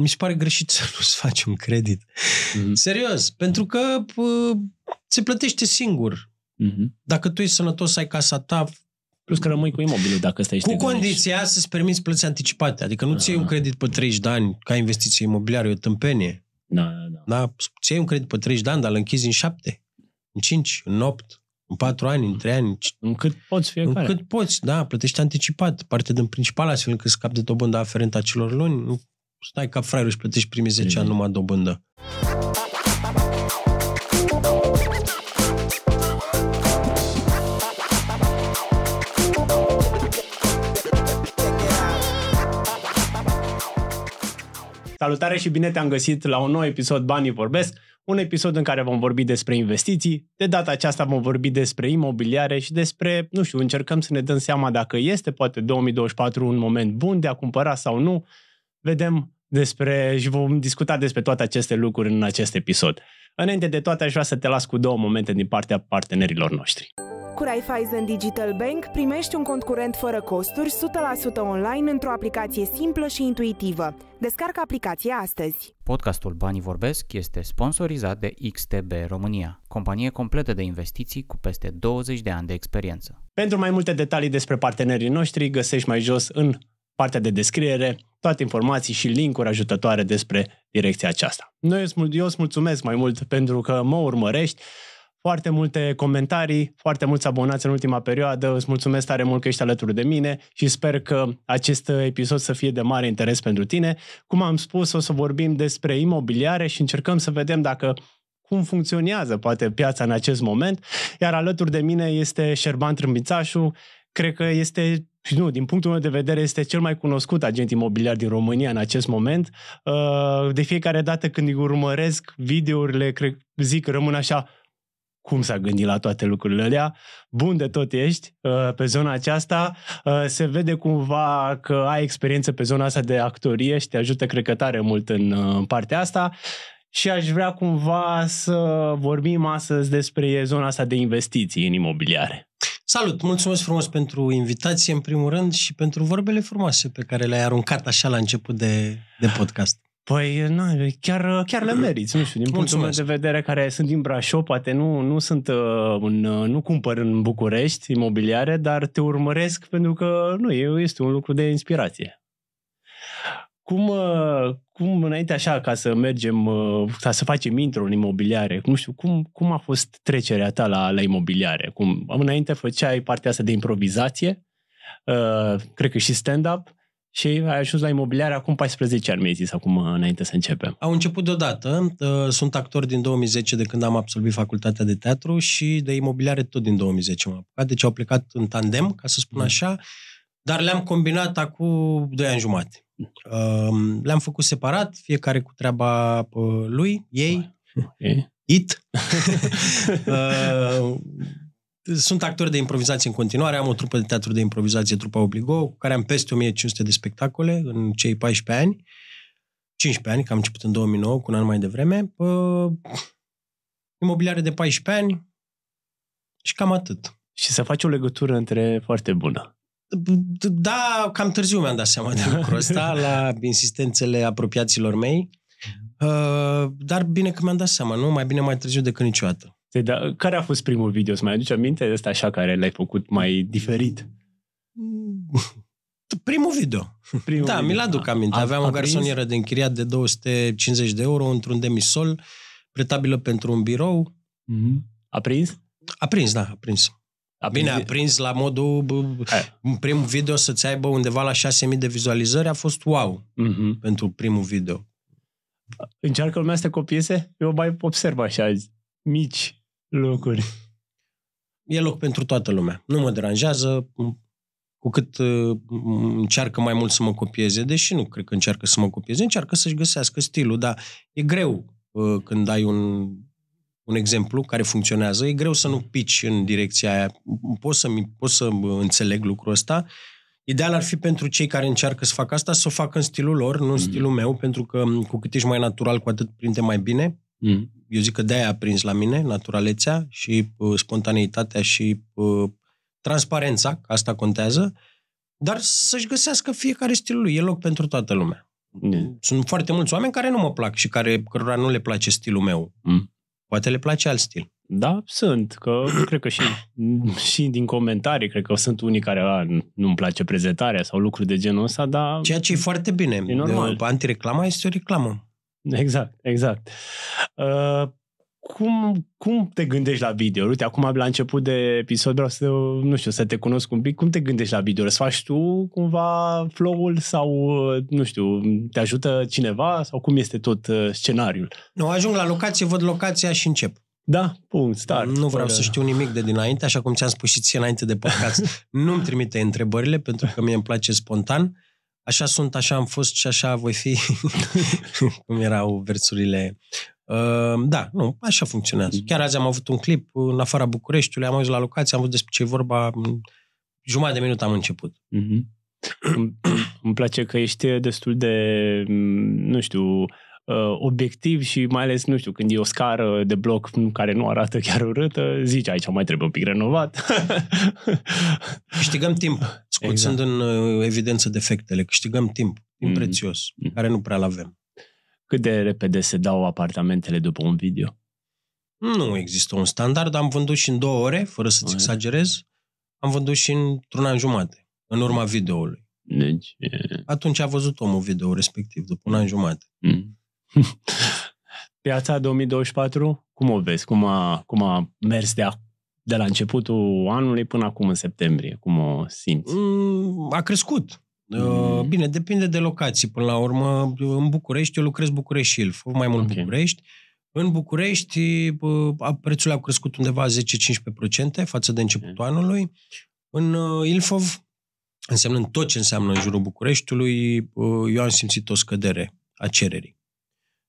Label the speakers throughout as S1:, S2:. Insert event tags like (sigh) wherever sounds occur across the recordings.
S1: mi se pare greșit să nu-ți faci un credit. Mm-hmm. Serios, pentru că pă, se plătește singur. Mm-hmm. Dacă tu ești sănătos, ai casa ta, Plus că rămâi cu
S2: imobilul dacă stai Cu
S1: condiția gândești. să-ți permiți plăți anticipate. Adică nu ți iei un ah. credit pe 30 de ani ca investiție imobiliară, e o tâmpenie. Da, da, da. da ți iei un credit pe 30 de ani, dar îl închizi în 7, în 5, în 8, în 4 ani, în 3 ani. În cât poți fiecare. În cât poți, da, plătești anticipat. Parte din principal astfel încât scapi de dobânda aferentă acelor luni stai ca fraierul și plătești primii 10 ani numai dobândă.
S2: Salutare și bine te-am găsit la un nou episod Banii Vorbesc, un episod în care vom vorbi despre investiții. De data aceasta vom vorbi despre imobiliare și despre, nu știu, încercăm să ne dăm seama dacă este poate 2024 un moment bun de a cumpăra sau nu, vedem despre și vom discuta despre toate aceste lucruri în acest episod. Înainte de toate, aș vrea să te las cu două momente din partea partenerilor noștri. Cu Raiffeisen Digital Bank primești un cont curent fără costuri 100% online într-o aplicație simplă și intuitivă. Descarcă aplicația astăzi.
S1: Podcastul Banii Vorbesc este sponsorizat de XTB România,
S2: companie completă de investiții cu peste 20 de ani de experiență. Pentru mai multe detalii despre partenerii noștri, găsești mai jos în partea de descriere, toate informații și linkuri ajutătoare despre direcția aceasta. Noi eu îți mulțumesc mai mult pentru că mă urmărești, foarte multe comentarii, foarte mulți abonați în ultima perioadă, îți mulțumesc tare mult că ești alături de mine și sper că acest episod să fie de mare interes pentru tine. Cum am spus, o să vorbim despre imobiliare și încercăm să vedem dacă cum funcționează poate piața în acest moment, iar alături de mine este Șerban Trâmbițașu, cred că este și nu, din punctul meu de vedere, este cel mai cunoscut agent imobiliar din România în acest moment. Uh, de fiecare dată când îi urmăresc videourile, cred, zic, rămân așa, cum s-a gândit la toate lucrurile alea, bun de tot ești uh, pe zona aceasta, uh, se vede cumva că ai experiență pe zona asta de actorie și te ajută, cred că, tare mult în partea asta și aș vrea cumva să vorbim astăzi despre zona asta de investiții în imobiliare.
S1: Salut! Mulțumesc frumos pentru invitație, în primul rând, și pentru vorbele frumoase pe care le-ai aruncat așa la început de, de podcast.
S2: Păi, na, chiar, chiar le meriți, nu știu, din punctul meu de vedere, care sunt din Brașov, poate nu, nu sunt uh, un, uh, nu cumpăr în București imobiliare, dar te urmăresc pentru că nu, este un lucru de inspirație cum, uh, cum înainte așa, ca să mergem, uh, ca să facem intro în imobiliare, nu știu, cum, cum a fost trecerea ta la, la imobiliare? Cum, înainte făceai partea asta de improvizație, uh, cred că și stand-up, și ai ajuns la imobiliare acum 14 ani, mi-ai zis, acum înainte să începem.
S1: Au început deodată. Sunt actor din 2010, de când am absolvit facultatea de teatru și de imobiliare tot din 2010 m-am apucat. Deci au plecat în tandem, ca să spun mm. așa, dar le-am combinat acum 2 ani jumate le-am făcut separat, fiecare cu treaba lui, ei, okay. it. (laughs) Uh, sunt actor de improvizație în continuare, am o trupă de teatru de improvizație, trupa Obligo, cu care am peste 1500 de spectacole în cei 14 ani, 15 ani, că am început în 2009, cu un an mai devreme, uh, imobiliare de 14
S2: ani și cam atât. Și să faci o legătură între foarte bună.
S1: Da, cam târziu mi-am dat seama de lucrul ăsta, (laughs) la insistențele apropiaților mei. Uh, dar bine că mi-am dat seama, nu? Mai bine mai târziu decât niciodată.
S2: Da, care a fost primul video? Să mai aduci aminte de ăsta așa care l-ai făcut mai diferit? (laughs) Primul video. Primul da, video. mi-l aduc da. aminte. A, Aveam a o garsonieră prins?
S1: de închiriat de 250 de euro într-un demisol, pretabilă pentru un birou. Mm-hmm. A prins? A prins, da, a prins. A bine, a prins la modul... În Primul video să-ți aibă undeva la 6.000 de vizualizări a fost wow uh-huh. pentru primul video.
S2: Încearcă lumea să te copieze? Eu mai observ așa mici lucruri. E loc pentru toată lumea. Nu mă deranjează
S1: cu cât uh, încearcă mai mult să mă copieze, deși nu cred că încearcă să mă copieze, încearcă să-și găsească stilul, dar e greu uh, când ai un un exemplu care funcționează, e greu să nu pici în direcția aia. Pot să, pot să înțeleg lucrul ăsta. Ideal ar fi pentru cei care încearcă să facă asta să o facă în stilul lor, nu în mm-hmm. stilul meu, pentru că mm, cu cât ești mai natural, cu atât prinde mai bine. Mm-hmm. Eu zic că de-aia a prins la mine naturalețea și uh, spontaneitatea și uh, transparența, că asta contează, dar să-și găsească fiecare stilul lui. E loc pentru toată lumea. Mm. Sunt foarte mulți oameni care nu mă plac și care cărora nu le place stilul meu. Mm. Poate le place alt stil.
S2: Da, sunt, că cred că și, (clears throat) și din comentarii, cred că sunt unii care a, nu-mi place prezentarea sau lucruri de genul ăsta, dar... Ceea ce e foarte bine. E normal. De, antireclama este o reclamă. Exact, exact. Uh, cum, cum te gândești la video? Uite, acum la început de episod vreau să, nu știu, să te cunosc un pic. Cum te gândești la video? Să faci tu cumva flow-ul sau, nu știu, te ajută cineva sau cum este tot uh, scenariul? Nu, ajung la locație, văd locația și încep. Da, punct,
S1: start. Nu vreau fără... să știu nimic de dinainte, așa cum ți-am spus și ție înainte de podcast. (laughs) Nu-mi trimite întrebările, pentru că mie îmi place spontan. Așa sunt, așa am fost și așa voi fi, (laughs) cum erau versurile Ehm, da, nu, așa funcționează. Mhm. Chiar azi am avut un clip în afara Bucureștiului, am ajuns la locație, am văzut despre ce vorba, jumătate de minut am început.
S2: Mm-hmm. (clears throat) Îmi place că ești destul de, mm, nu știu, uh, obiectiv și mai ales, nu știu, când e o scară de bloc care nu arată chiar urâtă, zici aici mai trebuie un pic renovat. (laughs) Câștigăm timp,
S1: scoțând exact. în uh, evidență defectele, câștigăm timp, timp mm-hmm. prețios, mm-hmm. care nu prea-l avem.
S2: Cât de repede se dau apartamentele după un video?
S1: Nu există un standard. Am vândut și în două ore, fără să-ți exagerez. Am vândut și într-un an jumate, în urma videoului.
S2: Deci... E...
S1: Atunci a văzut omul video respectiv, după un an jumate.
S2: Mm. (laughs) Piața 2024, cum o vezi? Cum a, cum a mers de, a, de la începutul anului până acum, în septembrie? Cum o simți?
S1: Mm, a crescut. Mm. Bine, depinde de locații. Până la urmă, în București, eu lucrez București Ilf, mai mult okay. București. În București, prețurile au crescut undeva 10-15% față de începutul okay. anului. În ă, Ilfov, însemnând tot ce înseamnă în jurul Bucureștiului, eu am simțit o scădere a cererii.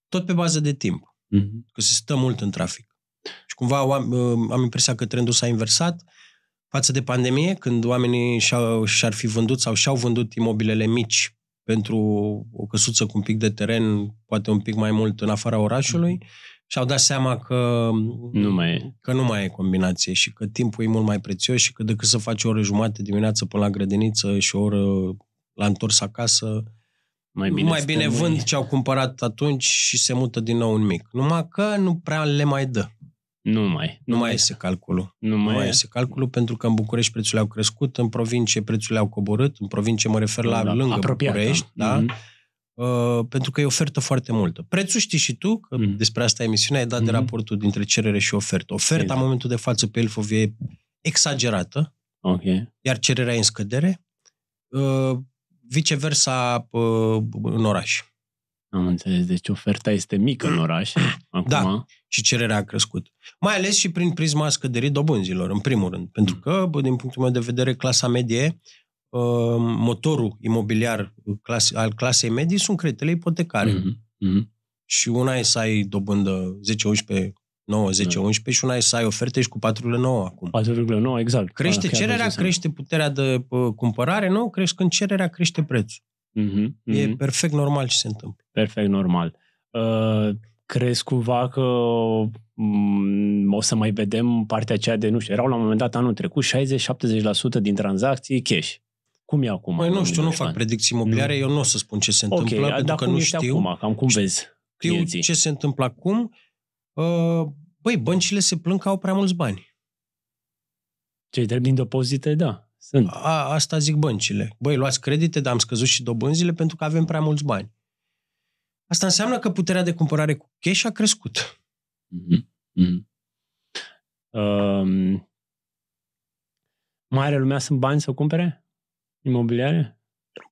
S1: Tot pe bază de timp. Mm-hmm. Că se stă mult în trafic. Și cumva am, ă, am impresia că trendul s-a inversat față de pandemie, când oamenii și-au, și-ar fi vândut sau și-au vândut imobilele mici pentru o căsuță cu un pic de teren, poate un pic mai mult în afara orașului, și-au dat seama că nu mai e, că nu mai e combinație și că timpul e mult mai prețios și că decât să faci o oră jumate dimineață până la grădiniță și o oră la întors acasă, mai bine, mai bine vând ce au cumpărat atunci și se mută din nou în mic. Numai că nu prea le mai dă. Nu mai. Nu, mai este calculul.
S2: Nu mai, este
S1: mai calculul pentru că în București prețurile au crescut, în provincie prețurile au coborât, în provincie mă refer la da, lângă apropiat, București, da? da? Mm-hmm. Uh, pentru că e ofertă foarte multă. Prețul știi și tu, că mm-hmm. despre asta emisiunea, e dat mm-hmm. de mhm. raportul dintre cerere și ofertă. Oferta exact. în momentul de față pe Elfov e exagerată, okay. iar cererea e în scădere. Uh, viceversa uh, în oraș. Am înțeles. Deci oferta este mică în oraș. Da. Acum. Da. Și cererea a crescut. Mai ales și prin prisma scăderii dobânzilor, în primul rând. Pentru mm. că, din punctul meu de vedere, clasa medie, ă, motorul imobiliar al clasei medii sunt creditele ipotecare. Mm-hmm. Mm-hmm. Și una e să ai dobândă 10, 11, 9, 10, da. 11 și una e să ai oferte și cu 4,9 acum. 4,9, exact. Crește da, cererea, crește puterea de ă, cumpărare, nu? Crește când cererea, crește prețul.
S2: Mm-hmm, mm-hmm. E mm-hmm. perfect normal ce se întâmplă. Perfect normal. Uh, crezi cumva că um, o să mai vedem partea aceea de, nu știu, erau la un moment dat anul trecut 60-70% din tranzacții cash.
S1: Cum e acum? Mai păi, nu știu, nu fac predicții imobiliare, nu. eu nu o să spun ce se întâmplă, okay, pentru că nu știu. Acum, cam cum vezi știu clienții? ce se întâmplă acum. Uh, băi, băncile se plâng că au prea mulți bani. Cei drept din depozite, da. Sunt. A, asta zic băncile. Băi, luați credite, dar am scăzut și dobânzile pentru că avem prea mulți bani. Asta înseamnă că puterea de cumpărare cu cash a crescut.
S2: Mm-hmm. Mm-hmm. Um,
S1: mai are lumea sunt bani să cumpere imobiliare?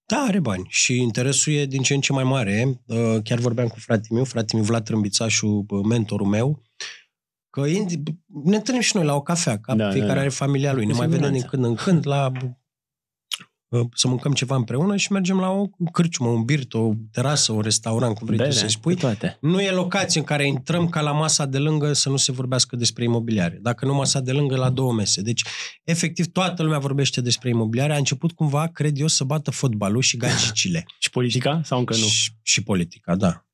S1: Da, are bani și interesul e din ce în ce mai mare. Ă, chiar vorbeam cu fratele meu, fratele meu Vlad Trâmbițașu, ă, mentorul meu, Că ne întâlnim și noi la o cafea, ca da, fiecare da, da. are familia lui. Ne mai vedem din când în când la uh, să mâncăm ceva împreună și mergem la o cârciumă, un birt, o terasă, un restaurant, cum vrei Bele, da, tu da, să spui. Toate. Nu e locație în care intrăm ca la masa de lângă să nu se vorbească despre imobiliare. Dacă nu masa de lângă, la două mese. Deci, efectiv, toată lumea vorbește despre imobiliare. A început cumva, cred eu, să bată fotbalul și (laughs) gacicile. și politica sau încă nu? Și, și politica, da.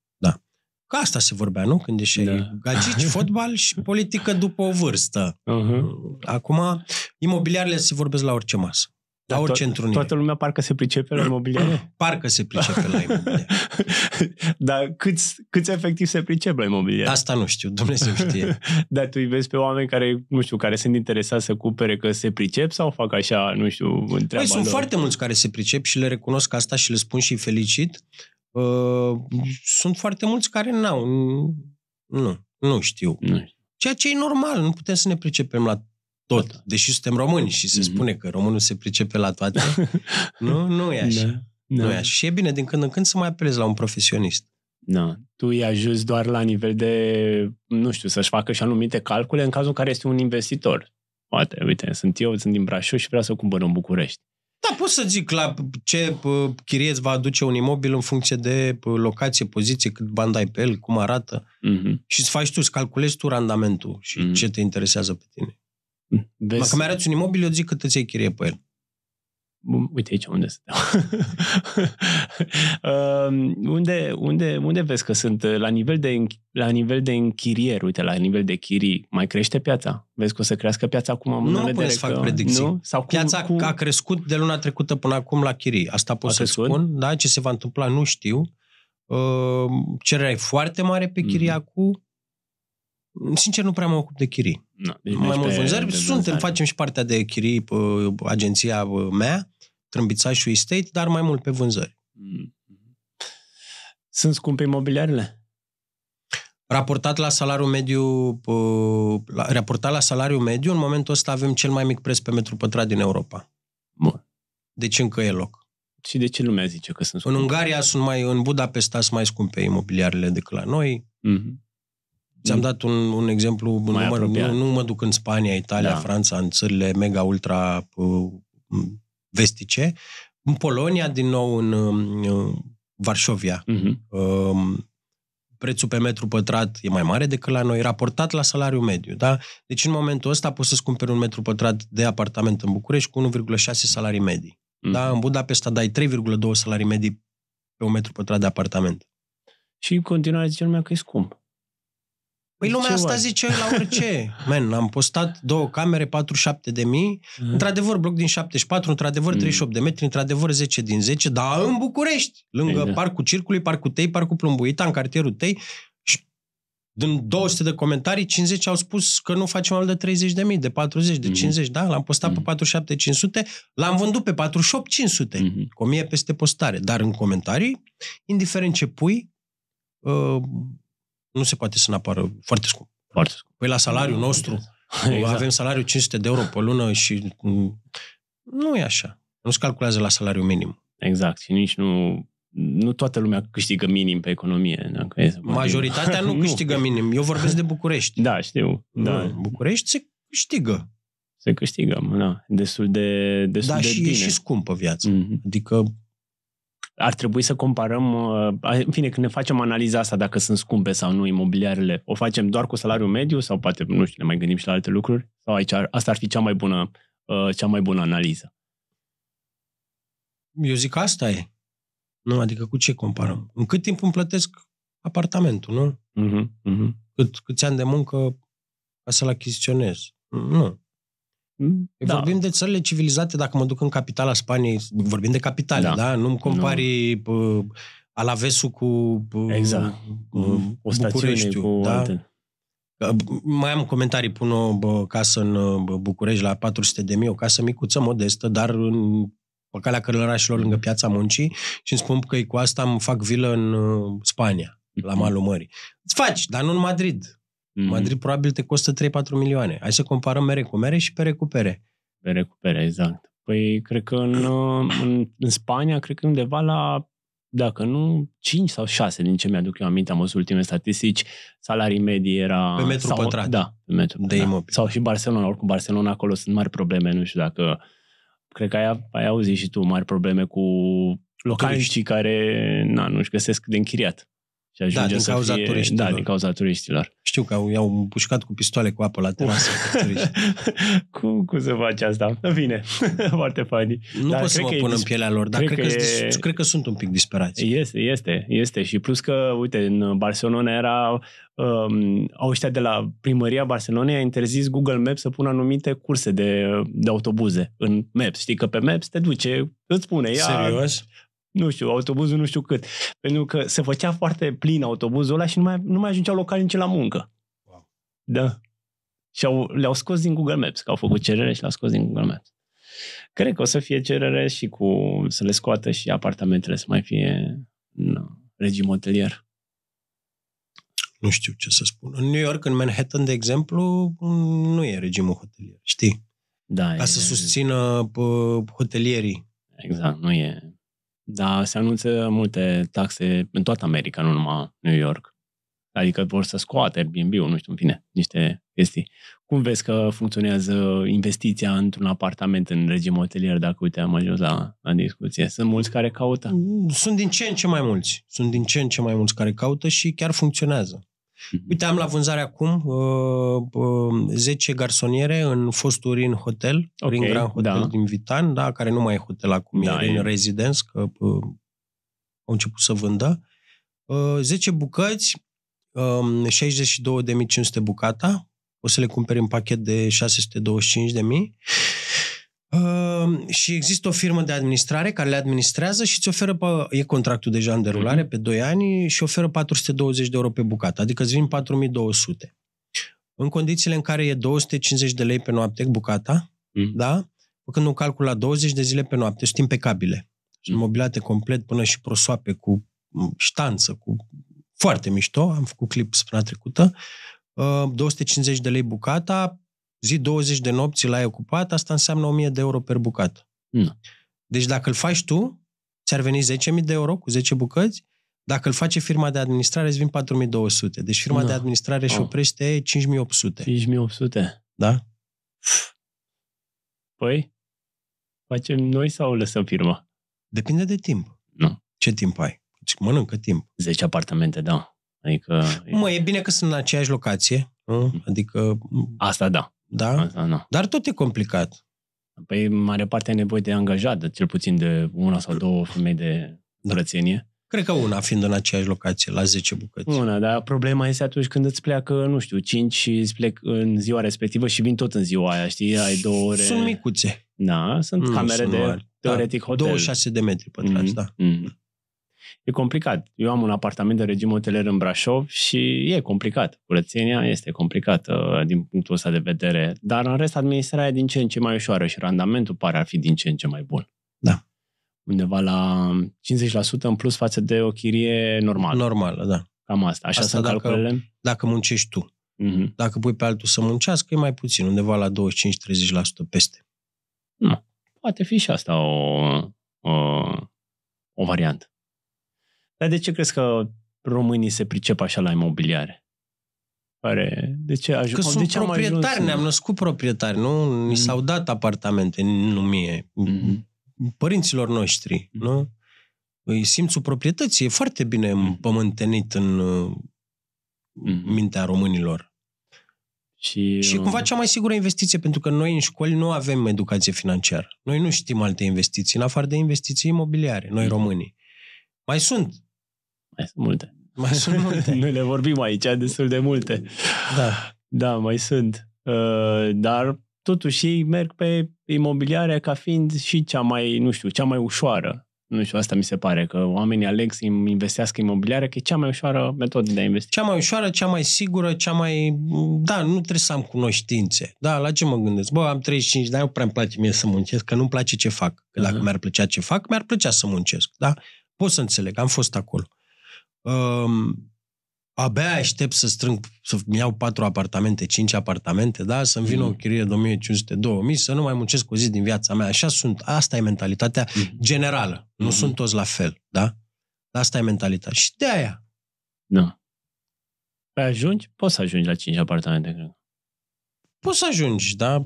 S1: Că asta se vorbea, nu? Când ești da. gagici, (laughs) fotbal și politică după o vârstă. Uh-huh. Acum, imobiliarele se vorbesc la orice masă. La da, orice to- întrunire. Toată
S2: lumea parcă se pricepe la imobiliare? (laughs) parcă se pricepe la imobiliare. (laughs) Dar câți, câți efectiv se pricep la imobiliare? Asta nu știu, Dumnezeu știe. Dar tu îi vezi pe oameni care, nu știu, care sunt interesați să cupere că se pricep sau fac așa, nu știu, întreabă. Păi sunt lor. foarte
S1: mulți care se pricep și le recunosc asta și le spun și felicit. Uh, sunt foarte mulți care n-au. Nu, nu știu. Nu. Ceea ce e normal, nu putem să ne pricepem la tot, da. deși suntem români și se mm-hmm. spune că românul se pricepe la toate.
S2: (laughs) nu, nu e așa. Da. Da. Nu e da. așa. Și e bine din când în când să mai apelezi la un profesionist. Da. Tu îi ajuți doar la nivel de, nu știu, să-și facă și anumite calcule în cazul în care este un investitor. Poate, uite, sunt eu, sunt din Brașov și vreau să cumpăr în București. Da, pot să
S1: zic la ce chirie va aduce un imobil în funcție de locație, poziție, cât bani ai pe el, cum arată. Uh-huh. Și îți faci tu, îți calculezi tu randamentul și uh hmm ce te interesează pe tine. Dacă mi arăți un imobil, eu zic cât îți iei chirie pe el. Uite
S2: aici unde sunt. uh, (laughs) unde, unde, unde vezi că sunt la nivel, de, la nivel de închirier, uite, la nivel de chirii, mai crește piața? Vezi că o să crească piața acum? Am nu pot să fac predicții. Nu?
S1: Sau cum, piața cum... a crescut de luna trecută până acum la chirii. Asta pot să spun. Da, ce se va întâmpla nu știu. Uh, cererea e foarte mare pe chirii mm-hmm. acum sincer, nu prea mă ocup de chirii. No, deci mai mult vânzări. Suntem, facem și partea de chirii, agenția mea, Trâmbițașul Estate, dar mai mult pe vânzări. Mm-hmm.
S2: Sunt scumpe imobiliarele?
S1: Raportat la salariul mediu, uh, la, raportat la salariu mediu, în momentul ăsta avem cel mai mic preț pe metru pătrat din Europa. Bun. Deci
S2: încă e loc. Și de ce lumea zice că sunt scumpe? În
S1: Ungaria sunt mai, în Budapesta sunt mai scumpe imobiliarele decât la noi.
S2: Mm-hmm. Ți-am dat
S1: un, un exemplu, mai număr, apropiat. nu, nu mă duc în Spania, Italia, da. Franța, în țările mega ultra uh, vestice, în Polonia, din nou în uh, Varșovia. Uh-huh. Uh, prețul pe metru pătrat e mai mare decât la noi, raportat la salariul mediu. Da? Deci în momentul ăsta poți să-ți cumperi un metru pătrat de apartament în București cu 1,6 salarii medii. Uh-huh. Da? Mhm. În Budapesta dai 3,2 salarii medii pe un metru pătrat de apartament.
S2: Și în continuare zice lumea că e scump. Păi, păi lumea ce asta zice la orice.
S1: (laughs) Man, am postat două camere, 47 de mii, mm. într-adevăr bloc din 74, într-adevăr 38 mm. de metri, într-adevăr 10 din 10, dar da. în București, lângă Ei, exact. da. parcul Circului, parcul Tei, parcul Plumbuita, în cartierul Tei. Și din 200 de comentarii, 50 au spus că nu facem mai de 30 de mii, de 40, de mm. Mm-hmm. 50, da? L-am postat mm. pe 47 mm-hmm. 500, l-am vândut pe 48 500, mm-hmm. cu 1000 peste postare. Dar în comentarii, indiferent ce pui, uh, nu se poate să ne apară foarte scump. Foarte scump. Păi la salariul nu, exact. nostru, exact. avem salariul 500 de euro pe lună și nu e așa. Nu se calculează la
S2: salariul minim. Exact. Și nici nu nu toată lumea câștigă minim pe economie. Dacă e Majoritatea (laughs) nu câștigă nu. minim. Eu vorbesc de București. Da, știu. Da. București se câștigă. Se câștigă, da. Destul de destul Da, de și bine. e și scumpă viața. Mm-hmm. Adică ar trebui să comparăm, uh, în fine, când ne facem analiza asta, dacă sunt scumpe sau nu imobiliarele, o facem doar cu salariul mediu sau poate, nu știu, ne mai gândim și la alte lucruri? Sau aici, asta ar fi cea mai bună, uh, cea mai bună analiză?
S1: Eu zic asta e. Nu, adică cu ce comparăm? În cât timp îmi plătesc apartamentul, nu?
S2: Uh-huh, uh-huh.
S1: Cât, câți ani de muncă ca să-l achiziționez? Nu. Hmm? Păi da. Vorbim de țările civilizate, dacă mă duc în capitala Spaniei, vorbim de capitale, da? da? Nu-mi compari nu. Alavesul cu exact. Uh, Cu da? Alte. Mai am comentarii, pun o casă în București la 400 de mii, o casă micuță, modestă, dar în pe calea cărărașilor lângă piața muncii și îmi spun că păi, cu asta îmi fac vilă în uh, Spania, la mhm. malul mării. Îți faci, dar nu în Madrid. Mm-hmm. Madrid probabil te costă 3-4 milioane. Hai să comparăm mere cu mere și pere cu pere.
S2: Pere cu pere, exact. Păi cred că în, uh, în, în Spania, cred că undeva la, dacă nu, 5 sau 6 din ce mi-aduc eu aminte, am văzut ultime statistici, salarii medii era... Pe metru sau, pătrat. Da, pe metru de da. Imobil. Sau și Barcelona, oricum Barcelona acolo sunt mari probleme, nu știu dacă... Cred că ai, ai auzit și tu mari probleme cu localiștii care na, nu-și găsesc de închiriat. Și ajunge da, din să cauza fie, turiștilor. Da, din cauza turiștilor.
S1: Știu că au, i-au împușcat cu pistoale cu apă la terasă. (laughs)
S2: Cu, cum se face asta? În fine, (laughs) foarte funny. Nu Dar pot să mă pun în pielea lor, dar cred, cred, că, că e... cred că sunt un pic disperați. Este, este, este. Și plus că, uite, în Barcelona era um, au ăștia de la primăria Barcelonei a interzis Google Maps să pună anumite curse de, de autobuze în Maps. Știi că pe Maps te duce, îți spune, ia Serios? nu știu, autobuzul nu știu cât. Pentru că se făcea foarte plin autobuzul ăla și nu mai, nu mai ajungeau nici la muncă. Wow. Da. Și au, le-au scos din Google Maps, că au făcut cerere și le-au scos din Google Maps. Cred că o să fie cerere și cu să le scoată și apartamentele să mai fie în regim hotelier. Nu știu ce să spun. În
S1: New York, în Manhattan,
S2: de exemplu, nu e
S1: regimul hotelier, știi? Da, Ca e... să susțină hotelierii. Exact,
S2: nu e da, se anunță multe taxe în toată America, nu numai New York. Adică vor să scoate Airbnb-ul, nu știu, în fine, niște chestii. Cum vezi că funcționează investiția într-un apartament în regim hotelier, dacă uite am ajuns la, la discuție? Sunt mulți care caută? Mm, sunt
S1: din ce în ce mai mulți. Sunt din ce în ce mai mulți care caută și chiar funcționează. (laughs) Uite, am la vânzare acum uh, uh, 10 garsoniere în fostul Rin Hotel, okay, Rin Grand Hotel da. din Vitan, da, care nu mai e hotel acum, da, e Rin Residence, că uh, au început să vândă. Uh, 10 bucăți, uh, um, 62.500 bucata, o să le cumperi în pachet de 625.000 Uh, și există o firmă de administrare care le administrează și îți oferă, e contractul deja în derulare mhm. pe 2 ani și oferă 420 de euro pe bucată, adică îți vin 4200. În condițiile în care e 250 de lei pe noapte bucata, mm. da? Făcând un calcul la 20 de zile pe noapte, sunt impecabile. Sunt mhm. mobilate complet până și prosoape cu ștanță, cu foarte mișto, am făcut clip spre trecută, ehm, uh, 250 de lei bucata, zi 20 de nopți l-ai ocupat, asta înseamnă 1000 de euro per bucată. Nu. Deci dacă îl faci tu, ți-ar veni 10.000 de euro cu 10 bucăți, dacă îl face firma de administrare, îți vin 4200. Deci firma da. de administrare își oh. oprește 5800. 5800.
S2: Da? Păi, facem noi sau lăsăm firma? Depinde de timp. Nu. Ce timp ai? Deci mănâncă timp. 10 apartamente, da. Adică...
S1: Mă, e bine că sunt în aceeași locație. Mm. Adică... Asta da. Da? Asta, na. Dar tot e complicat. Păi, mare parte ai nevoie de angajat, de cel puțin de una sau două femei de da. curățenie. Da. Cred că una, fiind în aceeași locație, la 10 bucăți.
S2: Una, dar problema este atunci când îți pleacă, nu știu, 5 și îți plec în ziua respectivă și vin tot în ziua aia, știi? Ai două ore... Sunt micuțe. Da, sunt nu, camere sunt de, mari. Da, teoretic, da, hotel. 26 de metri pătrați, mm-hmm. da. Mm-hmm. E complicat. Eu am un apartament de regim hoteler în Brașov și e complicat. Curățenia este complicată uh, din punctul ăsta de vedere, dar în rest administrarea e din ce în ce mai ușoară și randamentul pare ar fi din ce în ce mai bun. Da. Undeva la 50% în plus față de o chirie normală. Normală, da. Cam
S1: asta. Așa asta sunt dacă, calculele. Dacă muncești tu. Mm-hmm. Dacă pui pe altul să muncească, e mai puțin, undeva la 25-30% peste.
S2: Nu. Poate fi și asta o, o, o variantă. Dar de ce crezi că românii se pricep așa la imobiliare? Pare, de ce, aj- că sunt de ce am proprietari, ajuns, ne-am
S1: născut proprietari, nu? Mm. Ni mm-hmm. s-au dat apartamente, nu mie, mm-hmm. părinților noștri, mm-hmm. nu? Păi, simțul proprietății e foarte bine mm-hmm. împământenit în uh, mm-hmm. mintea românilor. Și, și cumva uh, cea mai sigură investiție, pentru că noi în școli nu avem educație financiară. Noi nu știm alte investiții, în afară de investiții
S2: imobiliare, noi românii. Mai sunt mai sunt multe. Mai sunt (laughs) multe. Noi le vorbim aici destul de multe. Da. Da, mai sunt. Uh, dar totuși ei merg pe imobiliare ca fiind și cea mai, nu știu, cea mai ușoară. Nu știu, asta mi se pare, că oamenii aleg să investească imobiliare, că e cea mai ușoară metodă de a investi. Cea mai ușoară, cea mai sigură, cea mai... Da, nu trebuie să am cunoștințe. Da,
S1: la ce mă gândesc? Bă, am 35 de ani, nu prea îmi place mie să muncesc, că nu-mi place ce fac. Că dacă uh-huh. mi-ar plăcea ce fac, mi-ar plăcea să muncesc, da? Pot să înțeleg, am fost acolo. Uh, Um, abia aștept să strâng, să iau patru apartamente, cinci apartamente, da? Să-mi vină mm. o chirie de 1500-2000, să nu mai muncesc o zi din viața mea. Așa sunt, asta e mentalitatea mm. generală. Nu mm. sunt toți la fel, da? Asta e mentalitatea. Și de aia. Nu. Da. Păi ajungi, poți să ajungi la cinci apartamente, cred. Poți să ajungi, da?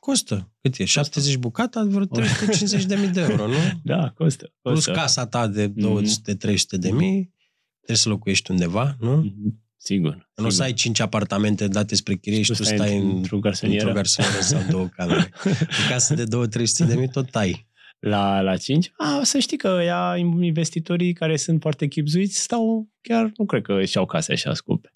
S1: Costă. Cât e? Costă. 70 bucata, vreo 350 (laughs) de mii de euro, nu? Da, costă. costă. Plus casa ta de 200-300 mm-hmm. de mii. Trebuie să locuiești undeva, nu? Mhm. Sigur. Nu sigur. să ai cinci apartamente date spre chirie și tu stai, stai într-o garsonieră, într-o sau două
S2: camere. (laughs) în casă de 2-300 de mii tot tai. La, la cinci? A, să știi că ea, investitorii care sunt foarte chipzuiți stau chiar, nu cred că își au case așa scumpe.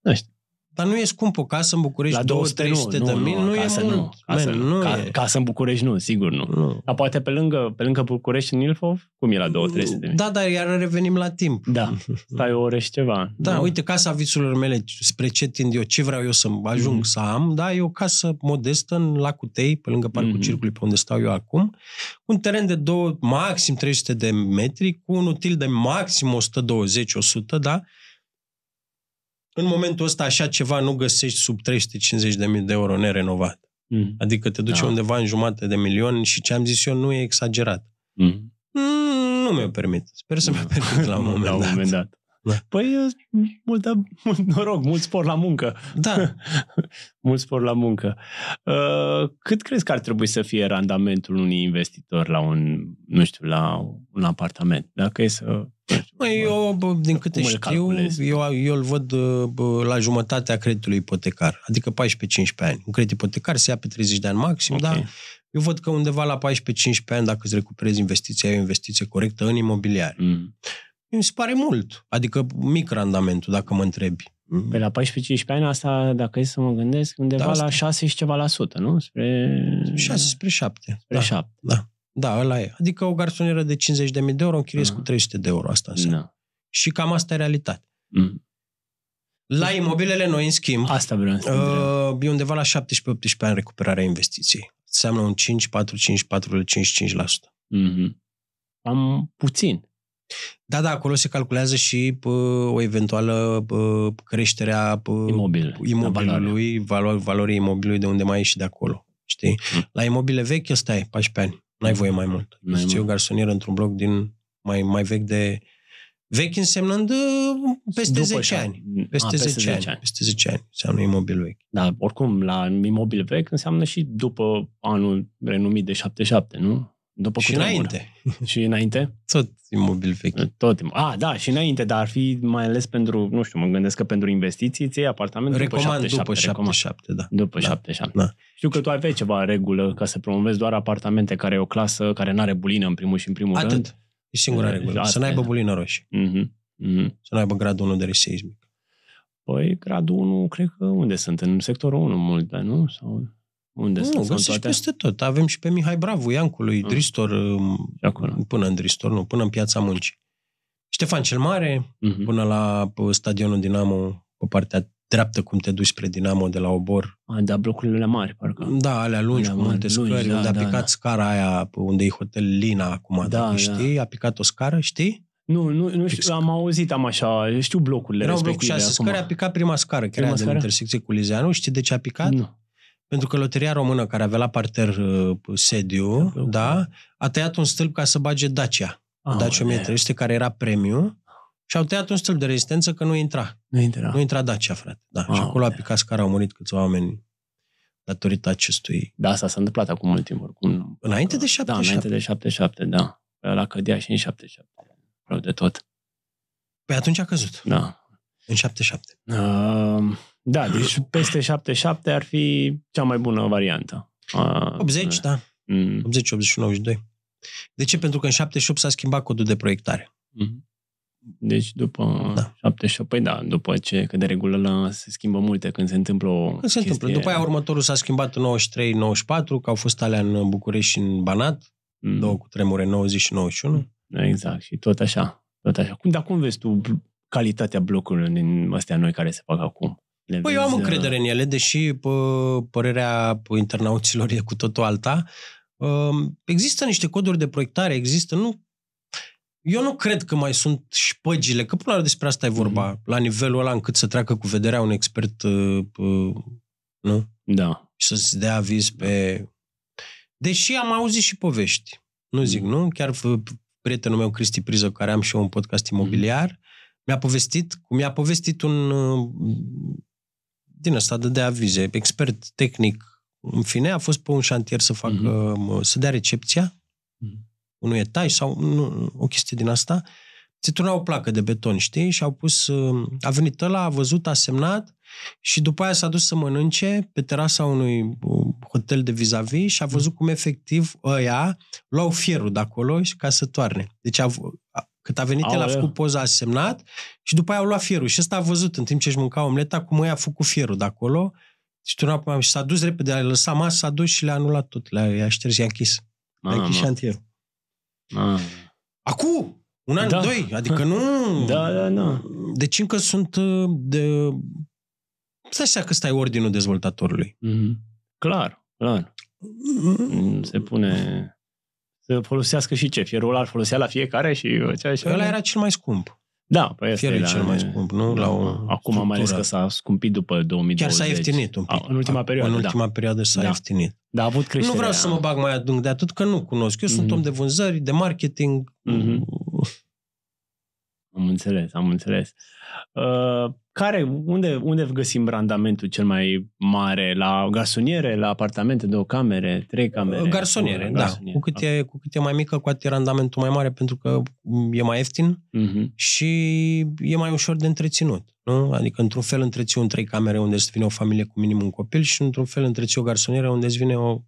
S1: Nu știu. Dar nu e scump o casă în București, la 200, 200 nu, de nu, mil, nu, nu casă, e mult. Nu. Casă, Man,
S2: nu ca, e. casă în București nu, sigur nu. nu. Dar poate pe lângă, pe lângă București în Ilfov, cum e la 200 de mil? Da, dar iar revenim la
S1: timp. Da,
S2: stai o oră și ceva. Da, da,
S1: uite, casa visurilor mele, spre ce tind eu, ce vreau eu să ajung mm-hmm. să am, da, e o casă modestă în Lacutei, pe lângă Parcul mm-hmm. Circului, pe unde stau eu acum, un teren de două, maxim 300 de metri, cu un util de maxim 120-100, da, în momentul ăsta așa ceva nu găsești sub 350.000 de euro nerenovat. Mm. Adică te duci da. undeva în jumate de milion și ce am zis eu nu e exagerat.
S2: Mm. Mm, nu mi-o permit. Sper să mi-o permit la un (laughs) moment, la un moment dat. dat întâmplă? Da. Păi, mult, da, mult noroc, mult spor la muncă. Da. (laughs) mult spor la muncă. Uh, cât crezi că ar trebui să fie randamentul unui investitor la un, nu știu, la un apartament? Dacă e să...
S1: Mă, păi, eu, din câte știu, eu, eu îl văd la jumătatea creditului ipotecar, adică 14-15 ani. Un credit ipotecar se ia pe 30 de ani maxim, okay. dar eu văd că undeva la 14-15 ani, dacă îți recuperezi investiția, ai o investiție corectă în imobiliare. Mm mi se pare mult. Adică mic randamentul,
S2: dacă mă întrebi. Mm. Pe păi la 14-15 ani, asta, dacă e să mă gândesc, undeva da, la 6 și ceva la sută, nu? Spre... 6 spre 7. Spre da, 7. Da. Da, ăla e. Adică o garsonieră
S1: de 50.000 de euro închiriezi uh-huh. Ah. cu 300 de euro, asta înseamnă. Da. Și cam asta e realitate. Mm. La imobilele noi, în schimb, asta vreau să uh, da. e undeva la 17-18 ani recuperarea investiției. Înseamnă un 5, 4, 5, 4, 5, 5%. Mm-hmm. Am puțin. Da, da, acolo se calculează și pă, o eventuală pă, creștere a pă, Imobil, imobilului, da, da, da. valoare. valorii imobilului de unde mai ieși de acolo. Știi? Mm. La imobile vechi ăsta e, 14 ani. N-ai voie mai mult. N-ai Zice o garsonieră într-un bloc din mai, mai vechi de... Vechi însemnând uh, peste După 10 ani. Mm, peste, a, peste 10, 10 ani. ani.
S2: Peste 10 ani înseamnă imobil vechi. Da, oricum, la imobil vechi înseamnă și după anul renumit de 77, nu? După și înainte. (laughs) și înainte? Tot imobil vechi. Tot. imobil. A, ah, da, și înainte, dar ar fi mai ales pentru, nu știu, mă gândesc că pentru investiții ți apartament recomand după 7-7. După 7-7, da. După 7-7. Da. Da. Știu că tu aveai ceva regulă ca să promovezi doar apartamente care e o clasă, care nu are bulină în primul și în primul Atât. rând. Atât. E singura eh, regulă. să n-aibă bulină roșie. Mm-hmm. Mm-hmm. Să n-aibă gradul 1 de risc seismic. Păi, gradul 1, cred că unde sunt? În sectorul 1 mult, nu? Sau...
S1: Unde nu, sunt? Găsești toate? peste tot. Avem și pe Mihai Bravu, Iancului, mm. Ah. Dristor, um, Acolo. până în Dristor, nu, până în Piața Muncii. Ștefan cel Mare, mm-hmm. până la stadionul Dinamo, pe partea dreaptă cum te duci spre Dinamo de la Obor. A, da, blocurile mari, parcă. Da, alea lungi, alea cu multe mari, scări, da, unde da, a picat da. scara aia, unde e hotel Lina acum, da, da. știi, a picat o scară, știi? Nu, nu, nu știu, am auzit, am așa, știu blocurile Erau blocul 6 acum. scări, a picat prima scară, chiar prima de intersecție cu Lizeanu, știi de ce a picat? Nu pentru că Loteria Română, care avea la parter uh, sediu, da, da, a tăiat un stâlp ca să bage Dacia. Oh, Dacia 1300, care era premiu, și au tăiat un stâlp de rezistență că nu intra. Nu intra. Nu intra Dacia, frate. Da. Oh, și acolo a picat scara, au murit câțiva oameni datorită
S2: acestui... Da, asta s-a întâmplat acum mult timp, oricum. Înainte de 77. Da, înainte de 77, da. La cădea și în 77. Rău de tot. Păi atunci a căzut. Da. În 77. Uh, da, deci peste 77 ar fi cea mai bună variantă. A, 80, da. da. Mm. 80, 81, 82. De ce? Pentru că în 78 s-a schimbat codul de proiectare. Mm-hmm. Deci după da. 78, păi da, după ce, că de regulă la, se schimbă multe când se întâmplă o Când se chestie... întâmplă. După aia următorul s-a schimbat în
S1: 93-94, că au fost alea în București și în Banat, mm. două cu tremure, 90 și
S2: 91. Mm. Exact, și tot așa. Tot așa. Cum, dar cum vezi tu calitatea blocurilor din astea noi care se fac acum? Le păi eu am încredere
S1: uh... în ele, deși pă, părerea internauților e cu totul alta. Uh, există niște coduri de proiectare, există, nu eu nu cred că mai sunt șpăgile, că până la despre asta e vorba, mm-hmm. la nivelul ăla încât să treacă cu vederea un expert, uh, uh, nu? Da. Și să-ți dea aviz pe... Deși am auzit și povești, nu zic, mm-hmm. nu? Chiar prietenul meu, Cristi Priză, care am și eu un podcast mhm. imobiliar, mm-hmm. mi-a povestit, mi-a povestit un uh, din ăsta de avize, expert tehnic, în fine, a fost pe un șantier să facă, mm-hmm. să dea recepția mm-hmm. unui etaj sau nu, o chestie din asta. Se turna o placă de beton, știi? Și au pus, um, a venit ăla, a văzut, a semnat și după aia s-a dus să mănânce pe terasa unui um, hotel de vis-a-vis și a văzut cum efectiv ăia luau fierul de acolo și ca să toarne. Deci a, cât a venit Aole. el, a făcut poza, a semnat și după aia au luat fierul. Și ăsta a văzut în timp ce își mânca omleta cum ăia a făcut fierul de acolo și turnă și s-a dus repede, a lăsat masa, s-a dus și le-a anulat tot, le-a, i-a șters, i-a închis. Le-a închis șantierul. Acum! Un an, da. doi, adică nu... (laughs) Da, da, da. Deci încă sunt
S2: uh, de... Să știa că stai ordinul dezvoltatorului. Mm-hmm. Clar, clar. Mm-hmm. Se pune să folosească și ce? Fierul ar folosea la fiecare și ce așa? Ăla era cel mai scump. Da, păi este Fierul cel mai scump, nu? Da, la o acum structură. mai ales că s-a scumpit după 2020. Chiar s-a ieftinit un pic. A, în da. ultima perioadă, În ultima da. perioadă s-a da. ieftinit. Da, a avut creșterea. Nu vreau să mă bag
S1: mai adânc de atât, că nu cunosc. Eu mm-hmm. sunt mhm. om de vânzări, de
S2: marketing, mm-hmm. Am înțeles, am înțeles. Uh, care, unde, unde găsim randamentul cel mai mare? La gasoniere, la apartamente, două camere, trei camere? Uh, garsoniere, da. Garsoniere. Cu,
S1: cât e, cu cât e mai mică, cu atât e randamentul mai mare, pentru că e mai ieftin uh-huh. și e mai ușor de întreținut. Nu? Adică, într-un fel, întreții un trei camere unde îți vine o familie cu minim un copil și, într-un fel, întreții o garsonieră unde îți vine o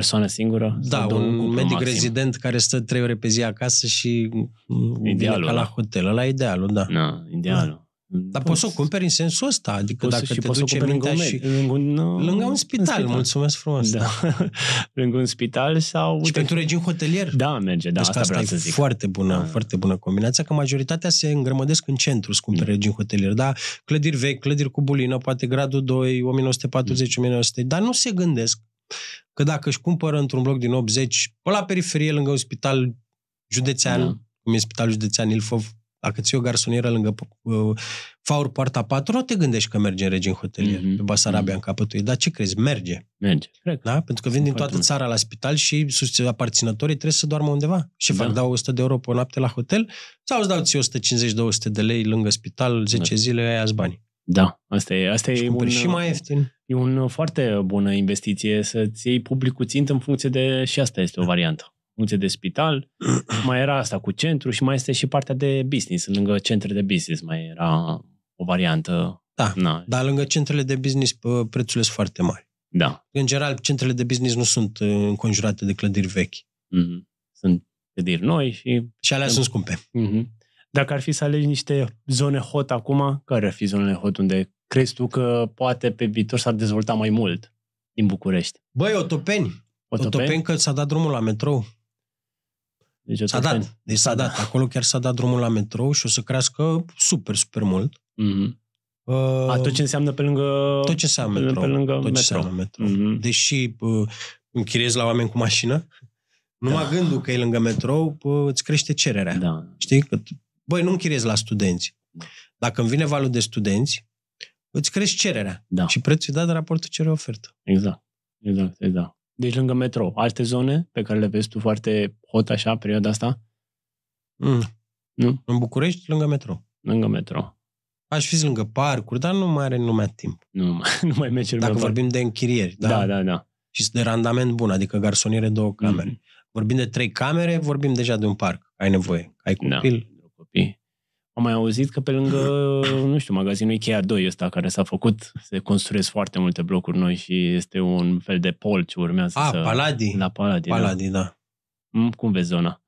S1: persoană singură? Da, un medic maxim. rezident care stă trei ore pe zi acasă și mm, idealul, vine ca la da. hotel. la idealul, da. Na, da, idealul. Da. Dar poți să o cumperi în sensul ăsta,
S2: adică dacă și te duce mintea lângă și... Lângă un, no, lângă un spital, spital, mulțumesc frumos. Da. da. (laughs) lângă un spital sau... Și pentru regim hotelier. Da, merge, da, asta, asta vreau să zic.
S1: foarte bună, da. foarte bună combinația, că majoritatea se îngrămădesc în centru, cumpere da. Mm. regim hotelier, da? Clădiri vechi, clădiri cu bulină, poate gradul 2, 1940-1900, mm. dar nu se gândesc Că dacă își cumpără într-un bloc din 80, pe la periferie, lângă un spital județean, da. cum e spitalul județean Ilfov, dacă ți o garsonieră lângă uh, Faur Poarta 4, nu te gândești că merge în regim hotelier mm-hmm. pe Basarabia mhm. mm-hmm. în capătul ei. Dar ce crezi? Merge. Merge. Cred. Da? Pentru că vin din toată mult. țara la spital și aparținătorii trebuie să doarmă undeva. Și da. fac, dau 100 de euro pe o noapte la hotel sau îți dau ți 150-200 de lei lângă spital, 10 da. zile,
S2: ai azi bani. Da, asta e, asta și e un... Și mai ieftin e un uh, foarte bună investiție să-ți iei publicul țint în funcție de, și asta este o variantă, în funcție de spital, (clears throat) mai era asta cu centru și mai este și partea de business, lângă centre de business mai era o variantă. Da, Na. dar lângă centrele de business prețurile sunt foarte mari. Da. În general,
S1: centrele de business nu sunt uh, înconjurate de clădiri vechi.
S2: Mm-hmm. Sunt clădiri noi și... Și alea sunt scumpe. Mm-hmm. Dacă ar fi să alegi niște zone hot acum, care ar fi zonele hot unde crezi tu că poate pe viitor s-ar dezvolta mai mult din București? Băi, Otopeni!
S1: Otopeni, Otopeni că s-a dat drumul la metrou.
S2: Deci s-a dat.
S1: Deci s-a dat. Acolo chiar s-a dat drumul la metrou și o să crească super, super mult. Mm-hmm.
S2: Uh, A, tot ce înseamnă pe lângă... Tot ce înseamnă metrou. Pe lângă tot ce metrou. înseamnă metrou. Mm-hmm.
S1: Deși uh, închiriezi la oameni cu mașină,
S2: (laughs) numai da. gândul
S1: că e lângă metrou uh, îți crește cererea. Da. Știi? Că, băi, nu închiriezi la studenți. Da. Dacă îmi vine valul de
S2: studenți, îți crești cererea.
S1: Da. Și prețul e dat de raportul cerere-ofertă. Exact. Exact, exact.
S2: Deci lângă metro, alte zone pe care le vezi tu foarte hot așa, perioada asta? Mm. Nu?
S1: În București, lângă metro.
S2: Lângă metro. Aș fi
S1: lângă parcuri, dar nu mai are lumea timp. Nu, (laughs) nu mai merge Dacă vorbim de închirieri, da? Da, da, da. Și de randament bun, adică garsoniere, două camere. Mm. Vorbim de trei camere, vorbim deja de un
S2: parc. Ai nevoie. Ai da. copil, am mai auzit că pe lângă, (laughs) nu știu, magazinul Ikea 2 ăsta care s-a făcut, se construiesc foarte multe blocuri noi și este un fel de pol ce urmează A, să... Paladi. La Paladi Paladi da. da. Mm, cum vezi zona?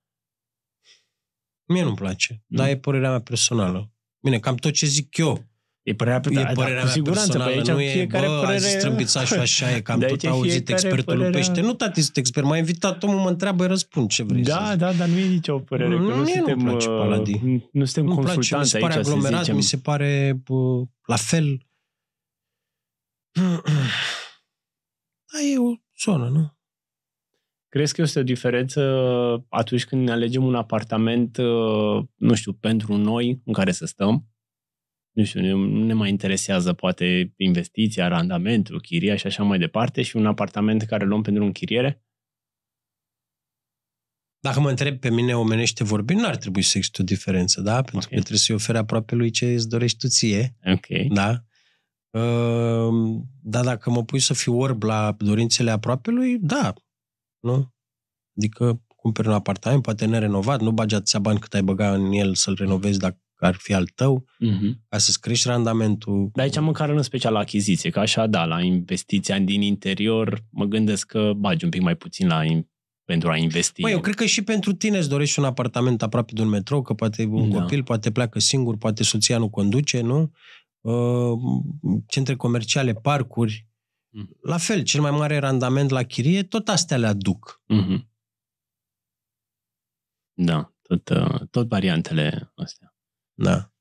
S1: Mie nu-mi place, mm. dar e părerea mea personală. Bine, cam tot ce zic eu E părerea pe e părerea da, cu siguranță, pe aici nu fiecare e, bă, părere... azi și așa e, (laughs) că am da, tot auzit expertul părerea... pește. Nu, tati, sunt expert, m-a invitat, omul mă întreabă, răspund ce vrei Da, să da, dar nu e nicio
S2: părere, nu, că nu, suntem, nu, place, uh, Paladi. nu
S1: suntem nu consultanți place, mi se pare aglomerat, mi se pare la fel.
S2: (clears throat) Da, e
S1: o zonă, nu?
S2: Crezi că este o diferență uh, atunci când ne alegem un apartament, uh, nu știu, pentru noi, în care să stăm, nu știu, ne, ne mai interesează poate investiția, randamentul, chiria și așa mai departe și un apartament care luăm pentru închiriere?
S1: Dacă mă întreb pe mine omenește vorbind, nu ar trebui să existe o diferență, da? Pentru okay. că trebuie să-i oferi aproape lui ce îți dorești tu ție. Ok. Da? Uh, dar dacă mă pui să fiu orb la dorințele aproape lui, da. Nu? Adică cumperi un apartament, poate nerenovat, nu bagi atâția bani cât ai băga în el să-l renovezi dacă ar fi al tău, uh-huh. ca să-ți crești
S2: randamentul. Dar aici măcar în special la achiziție, că așa, da, la investiția din interior, mă gândesc că bagi un pic mai puțin la pentru a investi. Păi, eu
S1: cred că și pentru tine îți dorești un apartament aproape de un metrou, că poate e un da. copil, poate pleacă singur, poate soția nu conduce, nu? Uh, centre comerciale, parcuri. Mm. La fel, cel mai mare randament la chirie, tot astea le aduc. Uh-huh. Da,
S2: tot, uh, tot variantele astea. Da.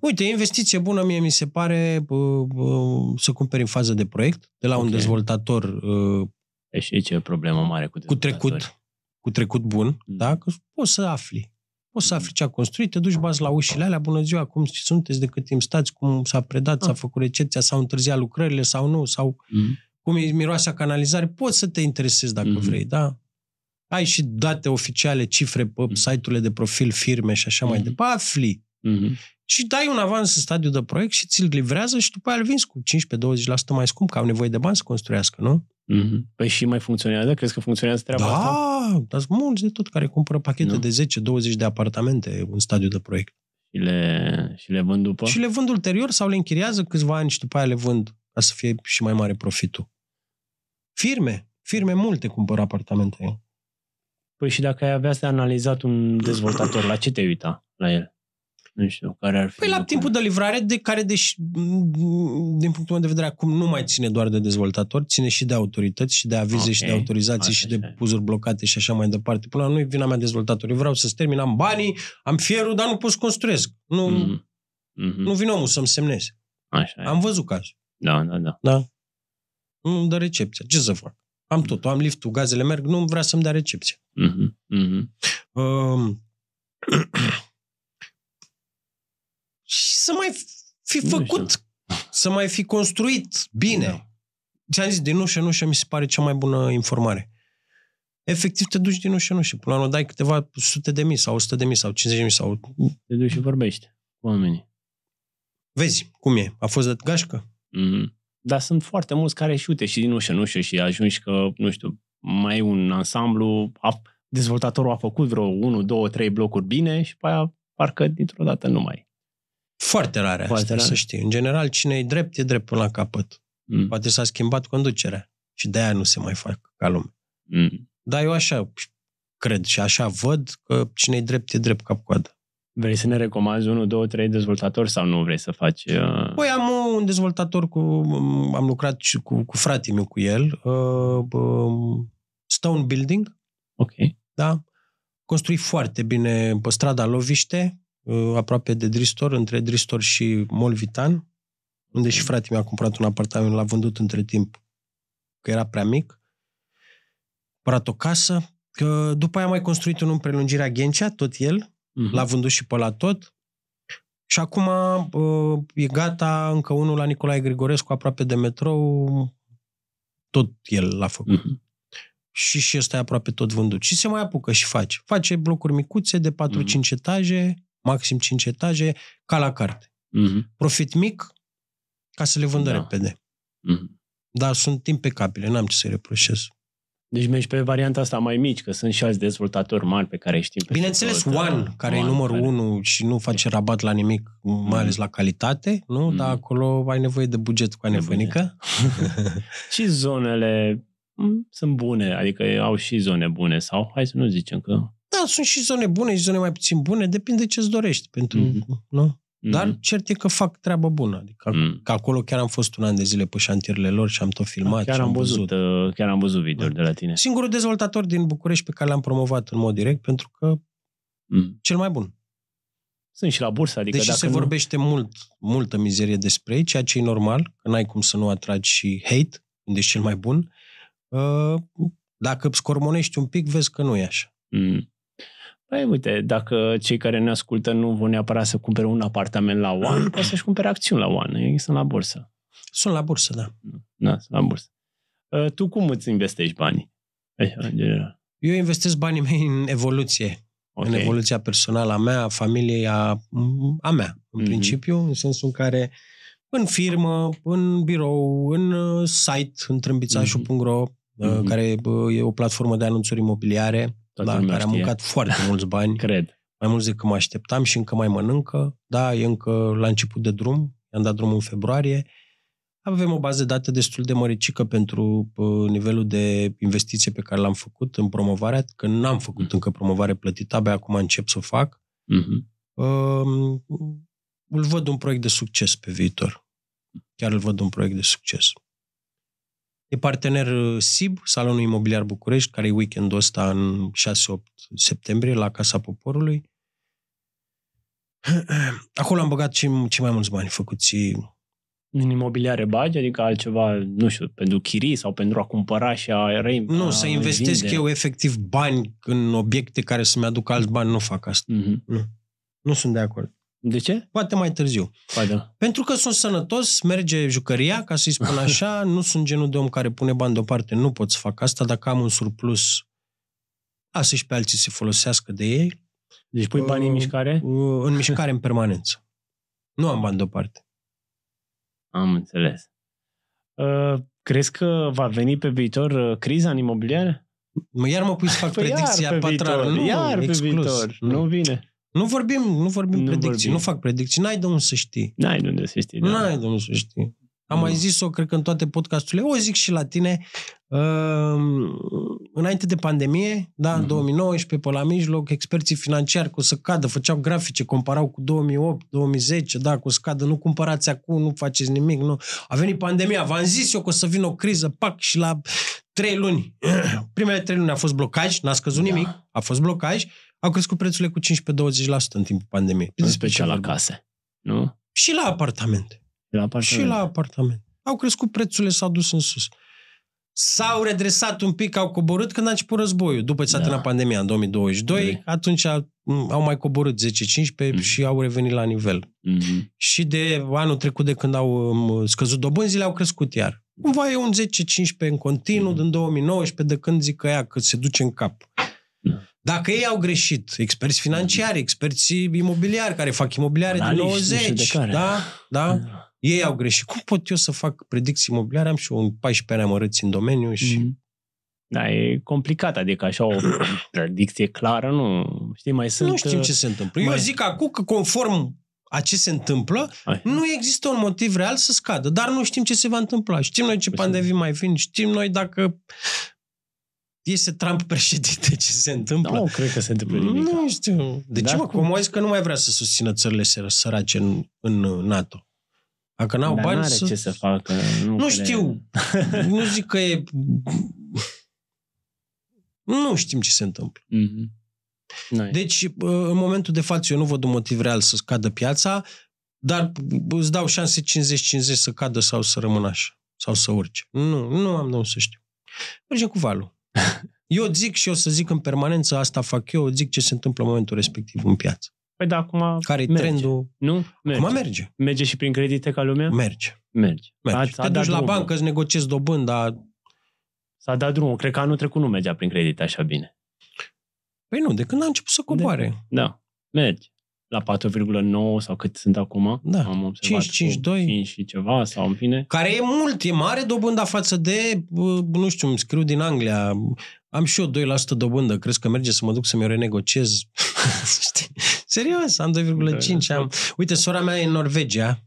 S1: Uite, investiție bună mie mi se pare uh, uh, să cumperi în fază de proiect de la okay. un dezvoltator uh,
S2: e și aici e problemă mare cu, cu trecut, cu trecut bun,
S1: mm. da? Că poți să afli. Poți să afli ce a construit, te duci bază la ușile alea, bună ziua, cum sunteți, de cât timp stați, cum s-a predat, ah. s-a făcut recepția, s-au întârziat lucrările sau nu, sau mm. cum e miroasea canalizare, poți să te interesezi dacă mm. vrei, da? Ai și date oficiale, cifre pe mm. site-urile de profil, firme și așa mm. mai mm-hmm. departe. Afli! Uh-huh. Și dai un avans în stadiu de proiect și ți-l livrează și după aia îl vinzi cu 15-20% mai scump, că au nevoie de bani să construiască, nu?
S2: Uh-huh. Păi și mai funcționează? Crezi că funcționează treaba da,
S1: asta? Da, sunt mulți de tot care cumpără pachete nu. de 10-20 de apartamente în stadiu de proiect.
S2: Și le, și le vând după? Și le vând ulterior sau
S1: le închiriază câțiva ani și după aia le vând ca să fie și mai mare profitul. Firme, firme multe cumpără apartamente. Păi și dacă ai avea să analizat un
S2: dezvoltator, la ce te uita la el? nu știu,
S1: care ar fi... Păi la timpul de livrare, de care, deși, din punctul meu de vedere, acum nu mai ține doar de dezvoltator, ține și de autorități și de avize okay. și de autorizații așa, și de așa. puzuri blocate și așa mai departe. Până la nu vina mea dezvoltator. vreau să-ți termin, am banii, am fierul, dar nu pot să construiesc. Nu, mm. hmm nu vin omul să-mi semneze. Așa am văzut cazul. Da, da, da. Da? Nu îmi dă recepția. Ce să fac? Am tot am liftul, gazele merg, nu vrea să-mi dea recepția. Mm-hmm. Mm-hmm. Um, și să mai fi făcut, să mai fi construit bine. Da. Ți-am zis, din ușă în ușă mi se pare cea mai bună informare. Efectiv te duci din ușă în ușă. Până la dai câteva sute de mii sau
S2: 100 de mii sau 50 de mii sau... Te duci și vorbești cu oamenii. Vezi cum e. A fost dat gașcă? Mm-hmm. Dar sunt foarte mulți care și uite și din ușă în ușă și ajungi că, nu știu, mai un ansamblu, a, dezvoltatorul a făcut vreo 1, 2, 3 blocuri bine și pe aia parcă dintr-o dată nu mai
S1: foarte rare, Foarte rare. să știi. În general, cine e drept, e drept până la capăt. Mm. Poate s-a schimbat conducerea și de-aia nu se mai fac ca lume. Mm. Dar eu așa cred și așa văd că cine e
S2: drept, e drept cap-coadă. Vrei să ne recomanzi unul, două, trei dezvoltatori sau nu vrei să faci? Uh...
S1: Păi am un dezvoltator cu... Am lucrat și cu, cu fratele meu cu el. Uh, uh, stone Building. Ok. Da? Construi foarte bine pe strada Loviște. Uh, aproape de Dristor, între Dristor și Molvitan, unde și fratele mi-a cumpărat un apartament, l-a vândut între timp, că era prea mic. Cumpărat o casă, că după aia mai construit un în prelungirea Ghencea, tot el, uh-huh. l-a vândut și pe la tot. Și acum uh, e gata încă unul la Nicolae Grigorescu, aproape de metrou, tot el l-a făcut. Uh-huh. Și și ăsta e aproape tot vândut. Și se mai apucă și face. Face blocuri micuțe de 4-5 uh-huh. etaje, maxim 5 etaje, ca la carte. Uh-huh. Profit mic ca să le vândă da. repede. Uh-huh. Dar sunt impecabile, n-am ce să reproșez.
S2: Deci mergi pe varianta asta mai mici, că sunt și alți dezvoltatori mari pe care știm. Bineînțeles, tot, One, da, care One, e numărul
S1: care... unu și nu face da. rabat la nimic, mm. mai ales mhm. la calitate, nu? Mm. Dar
S2: acolo ai nevoie de buget cu anevânică. (laughs) și zonele m- sunt bune, adică au și zone bune, sau hai să nu zicem că
S1: sunt și zone bune și zone mai puțin bune, depinde ce îți dorești. Pentru, mm-hmm. nu? Dar mm-hmm. cert e că fac treabă bună. Adică mm. că acolo chiar am fost un an de zile pe șantierele lor și am tot filmat. Chiar am, am văzut, văzut. Uh, chiar am văzut videouri da. de la tine. Singurul dezvoltator din București pe care l-am promovat în mod direct pentru că
S2: mm. cel mai bun. Sunt și la bursă, adică Deși dacă se nu... vorbește
S1: mult, multă mizerie despre ei, ceea ce e normal, că n-ai cum să nu atragi și hate, unde ești cel mai bun. Uh, dacă scormonești un pic, vezi că nu e așa.
S2: Mm. Păi uite, dacă cei care ne ascultă nu vor neapărat să cumpere un apartament la One, (clears throat) poate să-și cumpere acțiuni la One. Ei sunt la bursă. Sunt la bursă, da. Da, sunt la bursă. Uh, tu cum îți investești banii? Eu investesc banii mei în evoluție. Okay. În evoluția
S1: personală a mea, a familiei, a, a mea, în mm-hmm. principiu, în sensul în care în firmă, în birou, în uh, site, în trâmbițașul.ro, mhm. mm-hmm. Uh, care e o platformă de anunțuri imobiliare, Toată da, care știe. a mâncat foarte (laughs) mulți bani. Cred. Mai mulți decât mă așteptam și încă mai mănâncă. Da, e încă la început de drum. I-am dat drumul în februarie. Avem o bază de date destul de măricică pentru nivelul de investiție pe care l-am făcut în promovare, că n-am făcut mm-hmm. încă promovare plătită, abia acum încep să o fac. Mm-hmm. Uh, îl văd un proiect de succes pe viitor. Chiar îl văd un proiect de succes. E partener uh, SIB, Salonul Imobiliar București, care e weekendul ăsta în 6-8 septembrie la Casa Poporului.
S2: (clears throat) Acolo am băgat ce,
S1: ce mai mulți bani făcuți.
S2: În imobiliare bagi? Adică altceva, nu știu, pentru chirii sau pentru a cumpăra și a rei. Nu, a să investesc vinde. eu
S1: efectiv bani în obiecte care să-mi aduc alți bani, nu fac asta. Mm-hmm. Nu. nu sunt de acord. De ce? Poate mai târziu. Poate. Pentru că sunt sănătos, merge jucăria, ca să-i spun așa, (laughs) nu sunt genul de om care pune bani deoparte. Nu pot să fac asta dacă am un surplus. Lasă și pe alții să folosească de ei. Deci pui banii în uh, mișcare? Uh, în mișcare, în permanență. Nu am bani deoparte.
S2: Am înțeles. Uh, crezi că va veni pe viitor uh, criza în imobiliare? Iar mă pui să fac păi predicția patrală. Iar pe viitor. Nu, iar pe viitor. nu
S1: vine. Nu vorbim, nu vorbim nu predicții, vorbim. nu fac predicții. N-ai de unde să știi. N-ai de unde să știi. Da. N-ai de unde să știi. Am mai zis-o, cred că în toate podcasturile, o zic și la tine, uh, înainte de pandemie, da, în mhm. uh-huh. 2019, pe la mijloc, experții financiari, cu o să cadă, făceau grafice, comparau cu 2008, 2010, da, cu o să cadă, nu cumpărați acum, nu faceți nimic, nu. A venit pandemia, v-am zis eu că o să vină o criză, pac, și la trei luni, (clears throat) primele trei luni a fost blocaj, n-a scăzut da. nimic, a fost blocaj, au crescut prețurile cu 15-20% în timpul pandemiei. În special la case, nu? Și la apartamente. La apartament. Și la apartament. Au crescut prețurile, s-au dus în sus. S-au redresat un pic, au coborât când a început războiul. După ce s-a da. terminat pandemia în 2022, de. atunci mm, au mai coborât 10-15 mm. și au revenit la nivel. Mm-hmm. Și de anul trecut, de când au mm, scăzut dobânzile, au crescut iar. Cumva e un 10-15 în continuu, mm-hmm. din 2019, de când zic că ea că se duce în cap. Da. Dacă ei au greșit, experți financiari, experți imobiliari care fac imobiliare Analiști, din 90, de care. Da? da? Da? Ei au greșit. Cum pot eu să fac predicții imobiliare? Am și eu 14 ani amărâți în domeniu și... Mm-hmm.
S2: Da, e complicat, adică așa o (coughs) predicție clară, nu știi, mai sunt... Nu știm ce se întâmplă. Mai... Eu zic
S1: acum că conform a ce se întâmplă, Ai. nu există un motiv real să scadă, dar nu știm ce se va întâmpla. Știm noi ce păi pandemii mai vin, știm noi dacă iese Trump președinte, ce se întâmplă? Nu,
S2: cred că se întâmplă nimic. Nu
S1: știu. De da, ce mă? Cum că nu mai vrea să susțină țările sărace în, în uh, NATO. Dacă n-au Dar bani să... ce
S2: să facă. Nu, nu știu.
S1: (laughs) nu zic că e... Nu știm ce se întâmplă.
S2: Mm-hmm.
S1: Deci, în momentul de față, eu nu văd un motiv real să scadă piața, dar îți dau șanse 50-50 să cadă sau să rămână așa, sau să urce. Nu, nu am de să știu. Mergem cu valul. Eu zic și o să zic în permanență, asta fac eu, zic ce se întâmplă în momentul respectiv în piață.
S2: Păi da, acum care e trendul? Nu? Merge. Acum merge. Merge și prin credite ca lumea?
S1: Merge. Merge. merge. Te duci drumul. la bancă, îți negociezi dobânda. S-a dat drumul.
S2: Cred că anul trecut nu mergea prin credite așa bine.
S1: Păi nu, de când a început să coboare. De,
S2: da, merge la 4,9 sau cât sunt acum. Da, am 5, 5, 2. 5
S1: și ceva sau în fine. Care e mult, e mare dobânda față de, nu știu, îmi scriu din Anglia, am și eu 2% dobândă, crezi că merge să mă duc să-mi o renegociez? (laughs) Știi? Serios, am 2,5. Am... Uite, sora mea e în Norvegia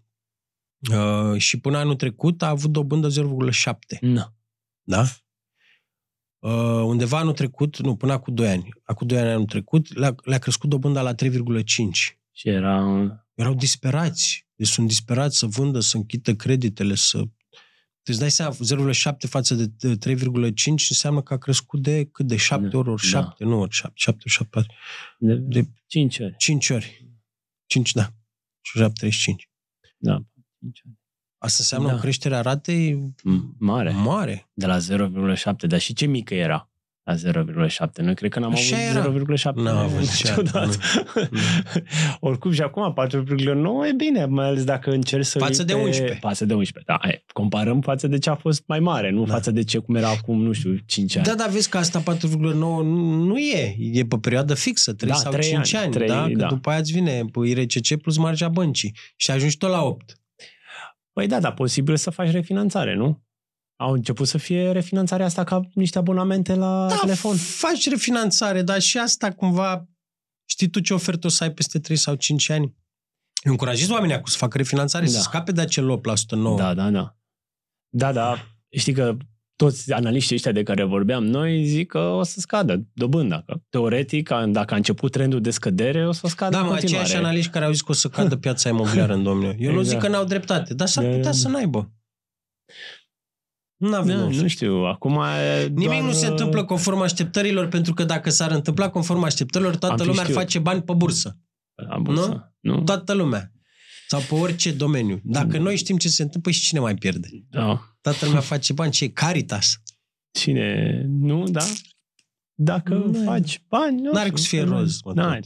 S1: uh, și până anul trecut a avut dobândă 0,7. Da. Da? Uh, undeva anul trecut, nu, până acum 2 ani, acum 2 ani anul trecut, le-a, le a crescut dobânda la 3,5. Și era... Erau disperați. Deci sunt disperați să vândă, să închidă creditele, să... Deci dai seama, 0,7 față de 3,5 înseamnă că a crescut de cât? De 7 da. ori, ori 7, da. nu ori 7, 7, 7, 4. De, de 5 ori. 5 ori. 5, da. Și 7, 35. Da, 5
S2: ori. Asta înseamnă da. o creștere a ratei mare. mare. De la 0,7, dar și ce mică era la 0,7. Noi cred că n-am Așa avut 0,7 n-am avut (laughs) niciodată. Mm. Oricum și acum 4,9 e bine, mai ales dacă încerci să... Față de 11. Pe... Față de 11, da. Hai, comparăm față de ce a fost mai mare, nu da. față de ce cum era acum, nu știu, 5 ani. Da, dar
S1: vezi că asta 4,9 nu, nu e.
S2: E pe perioadă fixă, 3 da, sau 3 5 ani, ani 3, da? Că da. după
S1: aia îți vine IRCC păi, plus marja băncii și ajungi tot la 8.
S2: Păi da, dar posibil să faci refinanțare, nu? Au început să fie refinanțarea asta ca niște abonamente la da, telefon. faci refinanțare, dar și asta cumva... Știi tu ce
S1: ofertă o să ai peste 3 sau 5 ani? Încurajezi oamenii acum să facă refinanțare, da. să scape
S2: de acel 8% nou. Da, da, da. Da, da. Știi că toți analiștii ăștia de care vorbeam noi zic că o să scadă dobânda. Că teoretic, dacă a început trendul de scădere, o să scadă Da, mă, aceiași
S1: analiști care au zis că o să cadă (laughs) piața imobiliară în domnul. Eu exact. nu zic exact. că n-au dreptate, dar s-ar da. putea să n-aibă. Nu avem da, nu știu, acum... Nimic doar... nu se uh, întâmplă conform așteptărilor, pentru că dacă s-ar întâmpla conform așteptărilor, toată lumea știu. ar face bani pe bursă. La bursă. Nu? nu? Toată lumea. Sau pe orice domeniu. Dacă mm. noi știm ce se întâmplă și cine mai pierde. Da. Toată lumea face bani. Ce Caritas? Cine?
S2: Nu, da? Dacă nu, faci bani... Nu are cum să fie roz.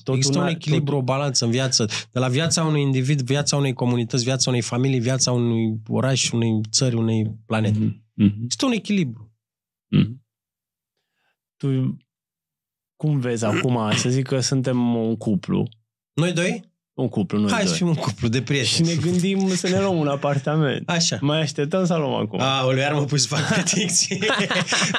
S2: tot. Există un echilibru,
S1: totul. o balanță în viață. De la viața unui individ, viața unei comunități, viața unei familii, viața unui oraș, unei țări, unei planete. Mm-hmm. Mhm. Este un echilibru. Mm-hmm.
S2: Tu cum vezi acum? Să zic că suntem un cuplu. Noi doi? Un cuplu, nu Hai să fim un cuplu de prieteni. Și ne gândim să ne luăm un apartament. Așa. Mai așteptăm să luăm acum. Aoleu, iar mă pus să fac predicții.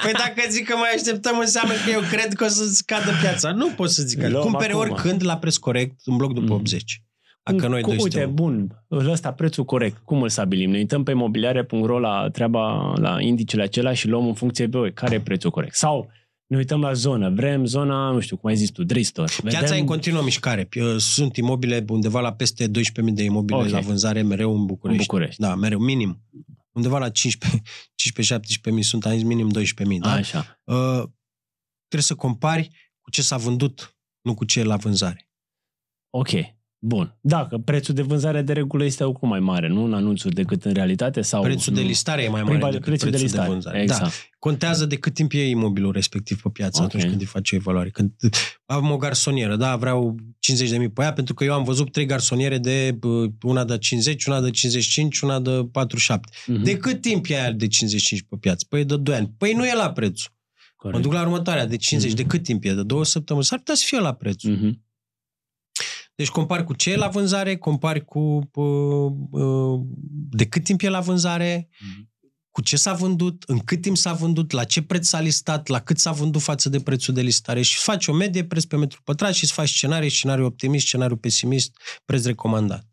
S1: păi dacă zic că mai așteptăm, înseamnă că eu cred că o să scadă piața. Nu pot să zic că Cumpere acum. oricând la preț corect un bloc după mm.
S2: 80. Dacă noi cum, uite, bun, ăsta prețul corect, cum îl stabilim? Ne uităm pe imobiliare.ro la treaba, la indicele acela și luăm în funcție pe care e prețul corect. Sau ne uităm la zonă. Vrem zona, nu știu, cum ai zis tu, Dristor. Vedem... Piața e în
S1: continuă mișcare. Uh, sunt imobile undeva la peste 12.000 de imobile okay. la vânzare mereu în București. În București. Da, mereu, minim. Undeva la 15-17.000 sunt, am zis minim 12.000. Da?
S2: Așa. Uh, trebuie să compari cu ce s-a vândut, nu cu ce e la vânzare. Ok. Bun. Dacă prețul de vânzare de regulă este oricum mai mare, nu în anunțuri decât în realitate sau... Prețul nu,
S1: de listare e mai mare decât prețul, prețul de, listare. de vânzare. Da. Exact. Da. Contează de cât timp e imobilul respectiv pe piață okay. atunci când îi faci o evaluare. Când am o garsonieră, da, vreau 50.000 pe ea pentru că eu am văzut trei garsoniere de una de 50, una de 55, una de 47. Mm-hmm. De cât timp e aia de 55 pe piață? Păi de 2 ani. Păi nu e la prețul. Corect. Mă duc la următoarea de 50, mm-hmm. de cât timp e? De două săptămâni? S-ar putea să fie la prețul. Mm-hmm. Deci compari cu ce e la vânzare, compari cu uh, uh, de cât timp e la vânzare, mm-hmm. cu ce s-a vândut, în cât timp s-a vândut, la ce preț s-a listat, la cât s-a vândut față de prețul de listare și faci o medie, preț pe metru pătrat și îți faci scenarii, scenariu optimist, scenariu pesimist, preț recomandat.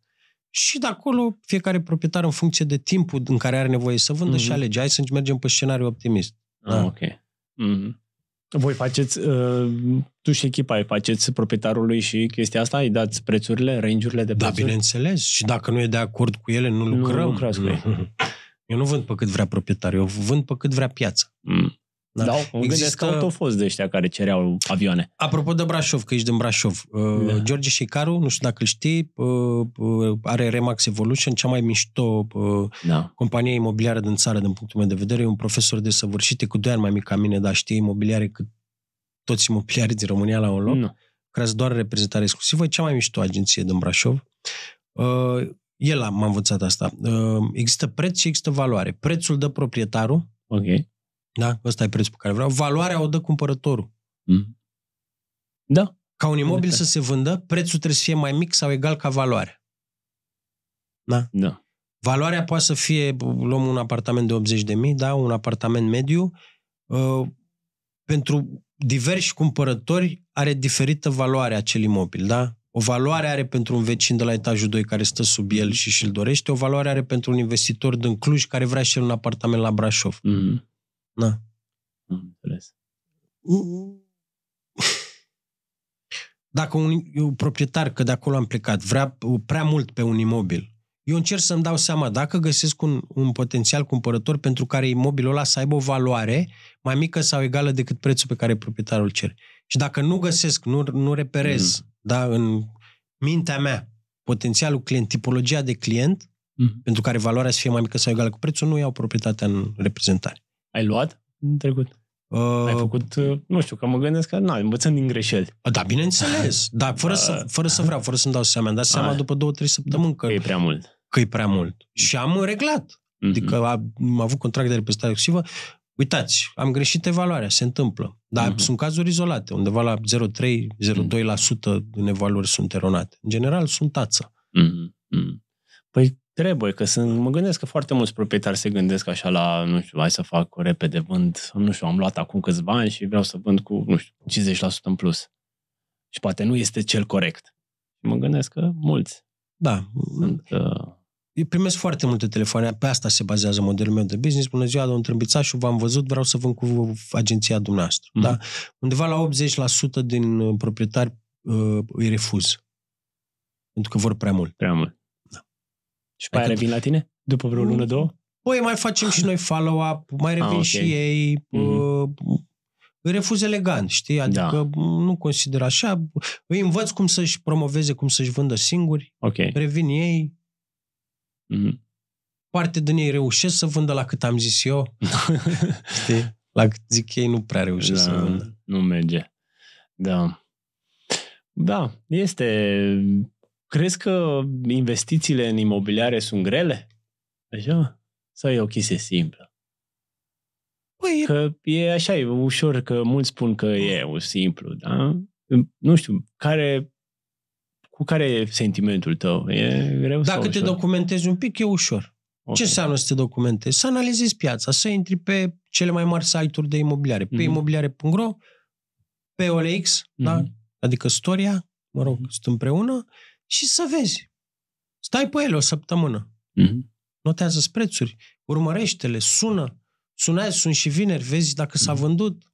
S1: Și de acolo fiecare proprietar în funcție de timpul în care are nevoie să vândă mm-hmm. și alege. Hai să mergem pe scenariu optimist.
S2: Ah, da. ok. Mm-hmm. Voi faceți, uh, tu și echipa îi faceți proprietarului și chestia asta? Îi dați prețurile, range de da, prețuri? Da,
S1: bineînțeles. Și dacă nu e de acord cu ele, nu lucrăm. Nu lucrați cu (laughs) Eu nu vând pe cât vrea proprietarul, eu vând pe cât vrea piața. Mm. Da. da, mă Există... gândesc că au tot
S2: fost de ăștia care cereau avioane.
S1: Apropo de Brașov, că ești din Brașov, uh, da. George Șicaru, nu știu dacă îl știi, uh, uh, are Remax Evolution, cea mai mișto da. companie imobiliară din țară, din punctul meu de vedere. E un profesor de săvârșite cu doi ani mai mic ca mine, dar știe imobiliare cât toți imobiliarii din România la un loc. Nu. Crează doar reprezentare exclusivă, cea mai mișto agenție din Brașov. El m-a învățat asta. Există preț și există valoare. Prețul dă proprietarul, okay da? Ăsta e prețul pe care vreau. Valoarea o dă cumpărătorul.
S2: Mm. Da.
S1: Ca un imobil da. să se vândă, prețul trebuie să fie mai mic sau egal ca valoarea.
S2: Da? Da.
S1: Valoarea poate să fie, luăm un apartament de 80 de mii, da? un apartament mediu, uh, pentru diversi cumpărători are diferită valoare acel imobil, da? O valoare are pentru un vecin de la etajul 2 care stă sub el mm-hmm. și și-l dorește, o valoare are pentru un investitor din Cluj care vrea și el un apartament la Brașov. Mm. Da. înțeles. (laughs) Dacă un, proprietar, că de acolo am plecat, vrea prea mult pe un imobil, eu încerc să-mi dau seama dacă găsesc un, un potențial cumpărător pentru care imobilul ăla să aibă o valoare mai mică sau egală decât prețul pe care proprietarul cere. Și dacă nu găsesc, nu, nu reperez, mm. da, în mintea mea, potențialul client, tipologia de client, mm. pentru care valoarea să fie mai mică sau egală cu prețul, nu iau proprietatea în reprezentare. Ai luat în trecut? Uh, Ai făcut, uh, nu știu, că mă gândesc că nu, învățăm din greșeli. Da, bineînțeles, da, fără, uh, să, fără să vreau, fără să-mi dau seama, am dat seama uh, după două, trei săptămâni că, e prea mult. Că e prea mult. Și am reglat. Uh-huh. Adică am, am avut contract de reprezentare exclusivă. Uitați, am greșit evaluarea, se întâmplă. Dar uh-huh. sunt cazuri izolate, undeva la 0,3-0,2% mhm. uh-huh. din evaluări sunt
S2: eronate. În general, sunt tață. Uh-huh. Păi Trebuie, că sunt, mă gândesc că foarte mulți proprietari se gândesc așa la, nu știu, hai să fac repede, vând, nu știu, am luat acum câțiva ani și vreau să vând cu, nu știu, 50% în plus. Și poate nu este cel corect. Mă gândesc că mulți. Da. Sunt, uh... Eu primesc foarte multe telefoane,
S1: pe asta se bazează modelul meu de business. Bună ziua, domnul Trâmbițașu, v-am văzut, vreau să vând cu agenția dumneavoastră. Mm-hmm. Da? Undeva la 80% din uh, proprietari uh, îi refuz.
S2: Pentru că vor prea mult. Prea mult. Și pe aia adică revin la tine? După vreo lună, două?
S1: Păi mai facem și noi follow-up, mai revin ah, okay. și ei. Mm-hmm. Îi uh, refuz elegant, știi? Adică da. nu consider așa. Îi învăț cum să-și promoveze, cum să-și vândă singuri. Okay. Revin ei. Mm-hmm. Parte din ei reușesc să vândă la cât am zis eu.
S2: (laughs) știi?
S1: La cât zic ei nu prea
S2: reușesc da, să vândă. Nu merge. Da. Da, este Crezi că investițiile în imobiliare sunt grele? Așa? Sau e o chestie simplă? Păi, că e așa, e ușor, că mulți spun că e un simplu, da? Nu știu, care, cu care e sentimentul tău? E greu Dacă te
S1: documentezi un pic, e ușor. Okay. Ce înseamnă să te documentezi? Să analizezi piața, să intri pe cele mai mari site-uri de imobiliare, pe mm-hmm. imobiliare.ro, pe OLX, mm-hmm. da? Mhm. adică Storia, mă rog, mm-hmm. sunt împreună, uh, și să vezi. Stai pe ele o săptămână. Mm-hmm. Notează prețuri, urmărește-le, sună. Sunezi, sunt și vineri, vezi dacă s-a mhm. vândut,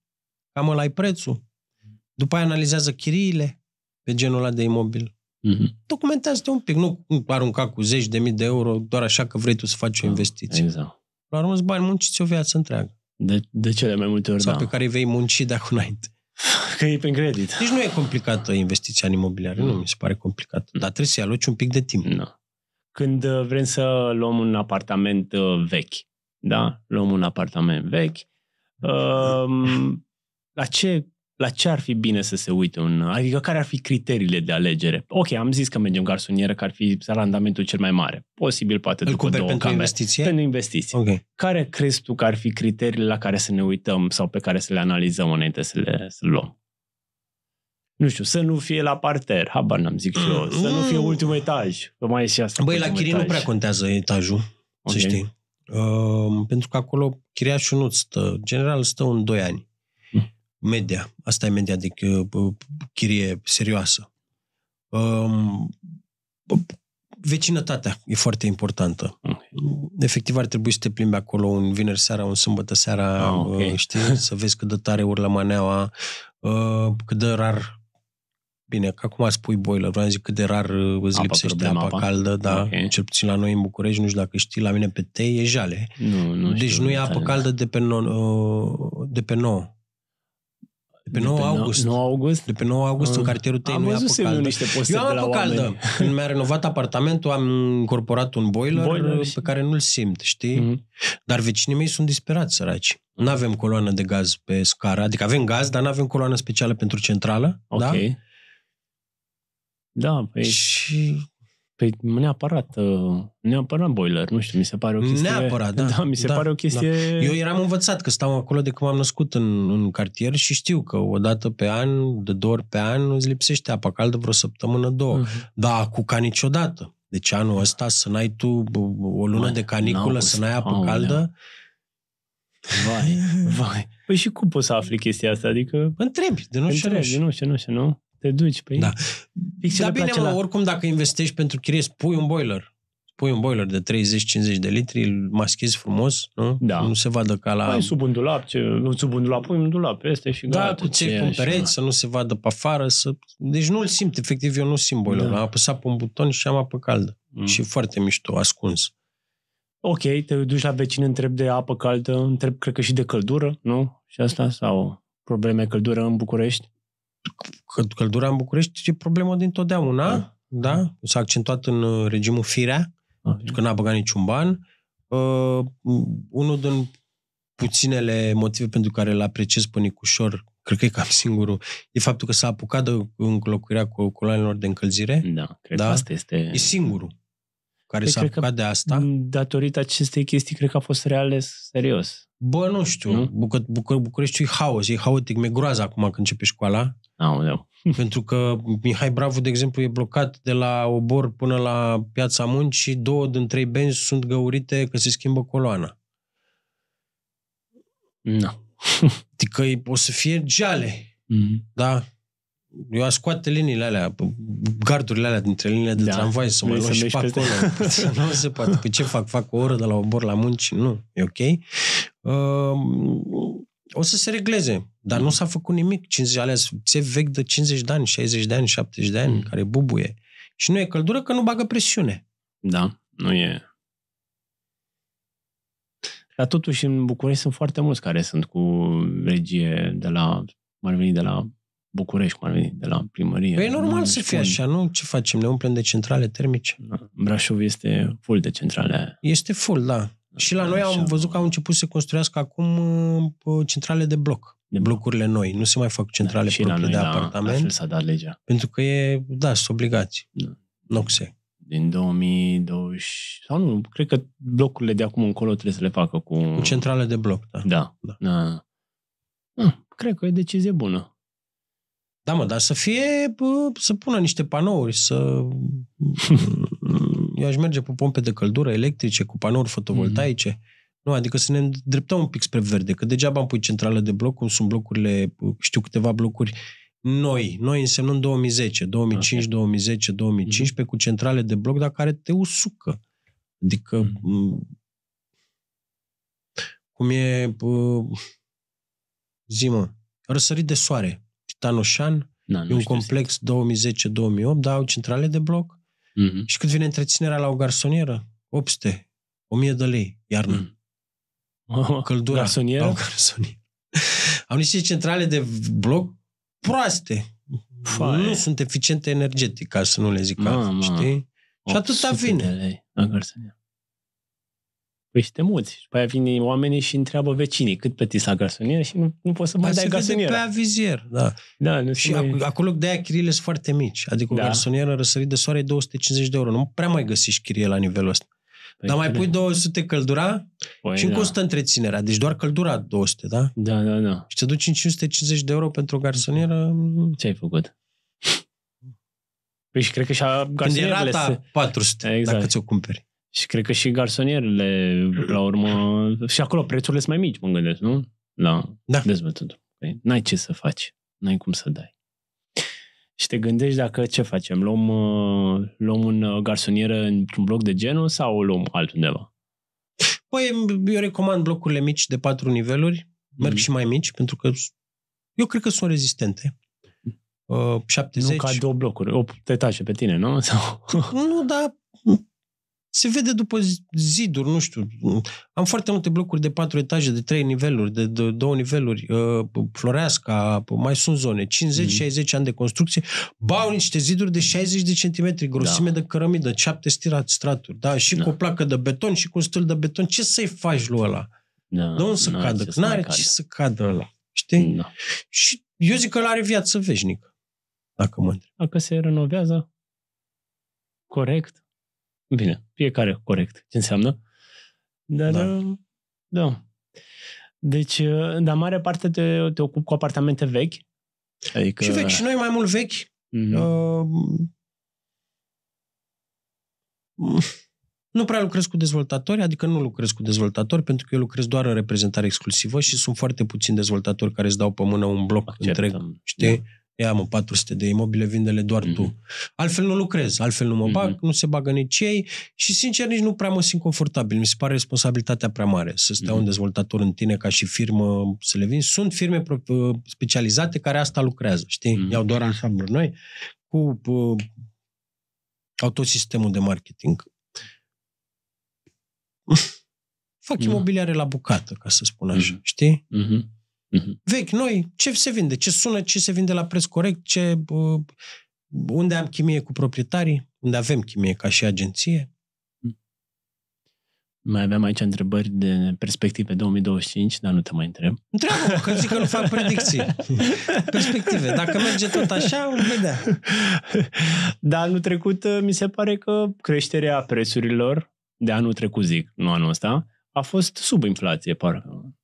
S1: cam ăla prețul. După aia analizează chiriile pe genul ăla de imobil. Mm-hmm. Documentează-te un pic, nu arunca cu zeci de mii de euro doar așa că vrei tu să faci o da, investiție. Exact. La urmă bani munciți o viață întreagă. De, de cele mai multe ori, Sau da. pe care îi vei munci de acum înainte că e prin credit. Deci nu e complicată investiția în imobiliare, nu mi se pare complicat. Dar trebuie să-i aloci un pic de timp. No.
S2: Când uh, vrem să luăm un apartament uh, vechi, da? Luăm un apartament vechi, um, la ce, la ce ar fi bine să se uite un... Adică care ar fi criteriile de alegere? Ok, am zis că mergem garsonieră, că ar fi randamentul cel mai mare. Posibil, poate, Îl după două pentru camere. investiție? Pentru investiție. Okay. Care crezi tu că ar fi criteriile la care să ne uităm sau pe care să le analizăm înainte să le, să luăm? nu știu, să nu fie la parter, habar n-am zic și eu, mm. să nu fie ultimul etaj, că mai e și asta. Băi, la chirii nu prea contează etajul, okay. să
S1: știi. Uh, pentru că acolo chiriașul nu stă, general stă în 2 ani. Hmm. Media, asta e media de uh, chirie serioasă. Uh, vecinătatea e foarte importantă. Efectiv ar trebui să te plimbi acolo un vineri seara, un sâmbătă seara, ah, okay. Uh, știi, să vezi cât de tare urlă maneaua, uh, cât de rar Bine, că acum spui boiler, vreau zic cât de rar uh, îți lipsește apa, apa caldă, dar okay. cel puțin la noi în București, nu știu dacă știi, la mine pe tei e jale. Nu, nu deci nu e apă caldă de pe, no, uh, de pe nou. De pe 9 august. 9 august? De pe 9 august uh, în cartierul tăi am nu e apă caldă. Niște eu am apă caldă. (laughs) Când mi-a renovat apartamentul, am incorporat un boiler, boiler pe care nu-l simt, știi? Uh-huh. Dar vecinii mei sunt disperați, săraci. Nu avem coloană de gaz pe scară, adică avem gaz, dar nu avem coloană specială pentru centrală, okay. da? Da,
S2: pe, păi- Și... Păi neapărat, uh, neapărat boiler, nu știu, mi se pare o chestie... Neapărat, da. da mi se da, pare o da. chestie... Da. Eu
S1: eram învățat că stau acolo de când m-am născut în, în cartier și știu că o dată pe an, de două ori pe an, îți lipsește apa caldă vreo săptămână, două. Uh-huh. Mhm. Da, cu ca niciodată. Deci anul ăsta să n-ai tu o lună Man, de caniculă, n-au să n-ai apă caldă...
S2: Vai, (laughs) vai. Păi și cum poți să afli chestia asta? Adică... Întrebi, de nu știu, nu știu, nu știu, nu? Te duci, pe păi? da. ei. Dar bine, mă,
S1: oricum, dacă investești pentru chirie, pui un boiler. Pui un boiler de 30-50 de litri, îl maschezi frumos, nu? Da. Nu se vadă ca la... Păi sub
S2: un dulap, ce... nu sub un dulap, pui un dulap peste și Da, gata, cu cei cu pereți,
S1: să nu se vadă pe afară, să... Deci nu-l simt, efectiv, eu nu simt boiler. Da. Am apăsat pe un buton și am apă caldă. Mm. Și foarte mișto, ascuns.
S2: Ok, te duci la vecin, întreb de apă caldă, întreb, cred că și de căldură, nu? Și asta sau probleme căldură în București? căldura în București e problemă din totdeauna,
S1: da? da? S-a accentuat în uh, regimul Firea, pentru ah. deci că n-a băgat niciun ban. Uh, unul din puținele motive pentru care l-a precis pe Nicușor, cred că e cam singurul, e faptul că s-a apucat de înlocuirea cu coloanelor de încălzire. Da, cred da? că asta este... E singurul care păi s-a
S2: apucat de asta. Datorită acestei chestii, cred că a fost reales serios. Bă, nu știu.
S1: Bucă, Bucă, Bucureștiul e haos, e haotic. Mi-e groază acum când începe școala nu. (laughs) Pentru că Mihai Bravo, de exemplu, e blocat de la Obor până la Piața Muncii, două din trei benzi sunt găurite că se schimbă coloana. Nu. (laughs) No. adică o să fie geale. Mm-hmm. Da? Eu a scoate liniile alea, gardurile alea dintre liniile de da. tramvai, să mă luăm și pe acolo. (laughs) nu se poate. Că păi ce fac? Fac o oră de la obor la munci? Nu. E ok? Uh, o să se regleze. Dar nu mm. s-a făcut nimic. 50, alea ce vechi de 50 de ani, 60 de ani, 70 de ani, mm. care bubuie. Și nu e căldură că nu bagă presiune.
S2: Da, nu e. Dar totuși în București sunt foarte mulți care sunt cu regie de la, cum ar veni, de la București, cum ar veni, de la primărie. Păi e normal să fie așa, nu? Ce facem? Ne umplem de centrale termice? Da. Brașov este full de centrale.
S1: Este full, da. Și la noi am văzut că au început să se construiască acum uh, uh, centrale de bloc. De blocurile noi. Nu se mai fac centrale da, și proprii la noi, de da, apartament. La, s-a dat legea. Pentru că e, da, sunt obligați.
S2: Da. Noxe. Din 2020, sau nu, cred că blocurile de acum încolo trebuie să le facă cu... Cu centrale de bloc, da. Da. da. da. da. Cred că e decizie
S1: bună. Da, mă, dar să fie, bă, să pună niște panouri, să (laughs) eu aș merge pe pompe de căldură electrice, cu panouri fotovoltaice. Mm-hmm. Nu, adică să ne îndreptăm un pic spre verde, că degeaba am pui centrală de bloc, cum sunt blocurile, știu câteva blocuri noi, noi însemnând 2010, 2005, okay. 2010, 2015, mm-hmm. cu centrale de bloc, dar care te usucă.
S2: Adică, mm-hmm.
S1: cum e, uh, zimă, răsărit de soare, Titanoșan, da, e un complex 2010-2008, exact. dar au centrale de bloc, Mm-hmm. Și cât vine întreținerea la o garsonieră, 800, 1000 de lei iarnă. Mm. Mama, Căldura garsonieră? la o garsonieră. (laughs) Au niște centrale de bloc proaste. Fai. Nu sunt eficiente energetic, ca să nu
S2: le zic Mama. altfel, știi? Și atâta vine. De lei la garsonieră. Păi și te muți. Și după aia vin oamenii și întreabă vecinii cât plătiți la garsonier și nu, nu poți să mai Dar dai garsonier. pe avizier, da. da nu și mai... acolo de aia chiriile sunt foarte mici. Adică da. o garsonieră
S1: răsărit de soare e 250 de euro. Nu prea mai găsiști chirie la nivelul ăsta. Păi Dar mai pui 200 căldura păi și da. costă întreținerea. Deci doar căldura 200, da? Da, da, da. Și te duci în 550 de euro pentru o garsonieră. Mm. Ce ai
S2: făcut? Păi și cred că și-a Când e rata se... 400, exact. dacă ți-o cumperi. Și cred că și garsonierele, la urmă, și acolo prețurile sunt mai mici, mă gândesc, nu? La da. Păi, N-ai ce să faci. N-ai cum să dai. Și te gândești dacă ce facem? Luăm, uh, luăm un uh, garsonieră într-un bloc de genul sau o luăm altundeva?
S1: Păi, eu recomand blocurile mici de patru niveluri. Merg mm. și mai mici, pentru că eu cred că sunt rezistente. 70. Mhm. Uh, nu ca două blocuri, 8 etaje pe tine, nu? (laughs) Sau... Nu, dar se vede după ziduri, nu știu. Am foarte multe blocuri de patru etaje, de trei niveluri, de, de două niveluri. Uh, Floreasca, mai sunt zone. 50-60 mm. ani de construcție. ba au niște ziduri de 60 de centimetri, grosime da. de cărămidă, șapte stirat, straturi. Da? Și da. cu o placă de beton și cu un stâl de beton. Ce să-i faci lui ăla? Da, de unde să cadă? Că n-are ce să cadă ăla. Știi? Da.
S2: Și eu zic că are viață veșnică. Dacă mă întreb. Dacă se renovează corect, Bine, fiecare corect ce înseamnă. Dar, da. Uh, da. Deci, uh, dar mare parte te, te ocup cu apartamente vechi. Adică... Și vechi, și
S1: noi mai mult vechi.
S2: Mm-hmm. Uh,
S1: nu prea lucrez cu dezvoltatori, adică nu lucrez cu dezvoltatori, pentru că eu lucrez doar în reprezentare exclusivă și sunt foarte puțini dezvoltatori care îți dau pe mână un bloc Acceptăm. întreg, da. știi? Da ia mă, 400 de imobile, vindele doar mm-hmm. tu. Mhm. Altfel nu lucrez, altfel nu mă mm-hmm. nu se bagă nici ei și sincer nici nu prea mă simt confortabil. Mi se pare responsabilitatea prea mare să stea mm-hmm. un dezvoltator în tine ca și firmă să le vin. Sunt firme uh, specializate care asta lucrează, știi? Mm-hmm. Iau doar ansambluri noi cu uh, au tot sistemul de marketing. Fac mm-hmm. imobiliare la bucată, ca să spun așa, mm-hmm. știi? Mm-hmm. Uh-huh. Vechi, noi, ce se vinde, ce sună, ce se vinde la preț corect, ce, uh, unde am chimie cu proprietarii, unde avem chimie ca și agenție. Mhm. Mai aveam aici
S2: întrebări de perspective 2025, dar nu te mai întreb. Întreabă, că zic că nu fac predicții. (laughs) Perspective. Dacă merge tot așa, vom vedea. Dar anul trecut uh, mi se pare că creșterea prețurilor, de anul trecut zic, nu anul ăsta, a fost sub inflație, parcă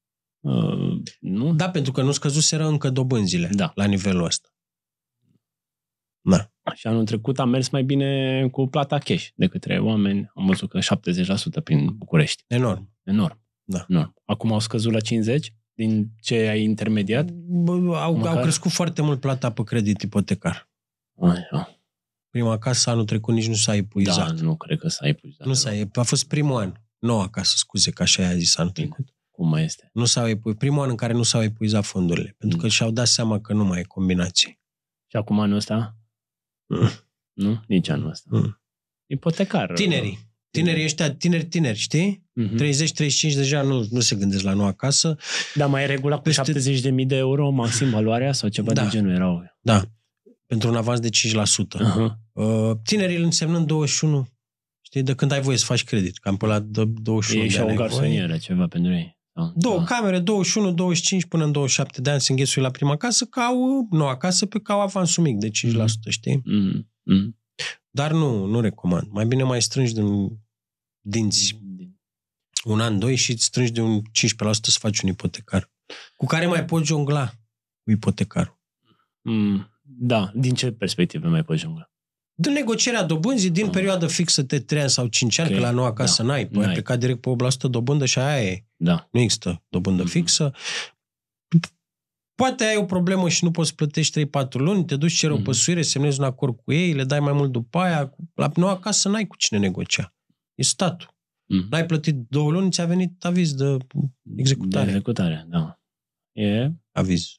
S2: nu? Da, pentru că nu scăzuseră încă dobânzile da. la nivelul ăsta. Da. Și anul trecut a mers mai bine cu plata cash de către oameni. Am văzut că 70% prin București. Enorm. Enorm. Da. Enorm. Acum au scăzut la 50 din ce ai intermediat? Bă, au, măcar... au crescut
S1: foarte mult plata pe credit ipotecar. Așa. Prima casă anul trecut nici nu s-a epuizat. Da,
S2: nu cred că s-a epuizat.
S1: Nu s-a A fost primul an. Noua casă, scuze, că așa i-a zis anul trecut cum mai este. Nu s-au epuizat. Primul an în care nu s-au epuizat fondurile, mm. pentru că și-au dat seama că nu mai e combinație. Și acum anul ăsta? Mm. Nu? Nici
S2: anul ăsta. Mm.
S1: Ipotecar. Tinerii. Tinerii ăștia, tineri, tineri, știi? Mm-hmm. 30-35 deja nu, nu se gândesc la noua casă. Dar mai e regula cu Peste... 70.000 de euro maxim valoarea sau ceva da. de genul erau. Da, pentru un avans de 5%. Uh-huh. Uh, tinerii însemnând 21, știi, de când ai voie să faci credit, cam pe la 21 ei de și ani. au o garsonieră,
S2: ceva pentru ei. Da.
S1: Două da. camere, 21, 25 până în 27 de ani se înghesui la prima casă, ca au noua casă pe ca au avansul mic de 5%, mm. știi?
S2: Mm. Mm.
S1: Dar nu, nu recomand. Mai bine mai strângi din dinți mm, un an, doi și îți strângi de un 15% să faci un ipotecar. Cu care mai poți jongla
S2: cu ipotecarul. Mm. Da, din ce perspective mai poți jongla?
S1: de negocierea dobânzii din mm. perioada fixă de 3 ani sau 5 ani, okay. că la noua da. casă da. n-ai, păi ai plecat direct pe 8% dobândă și aia e. Da. Nu există dobândă mm-hmm. fixă. Poate ai o problemă și nu poți să plătești 3-4 luni, te duci, ceri mm-hmm. o mm. păsuire, semnezi un acord cu ei, le dai mai mult după aia. La noua casă n-ai cu cine negocia. E statul. Mm-hmm. N-ai plătit două luni, ți-a venit aviz de executare. De executare, da.
S2: E... Aviz.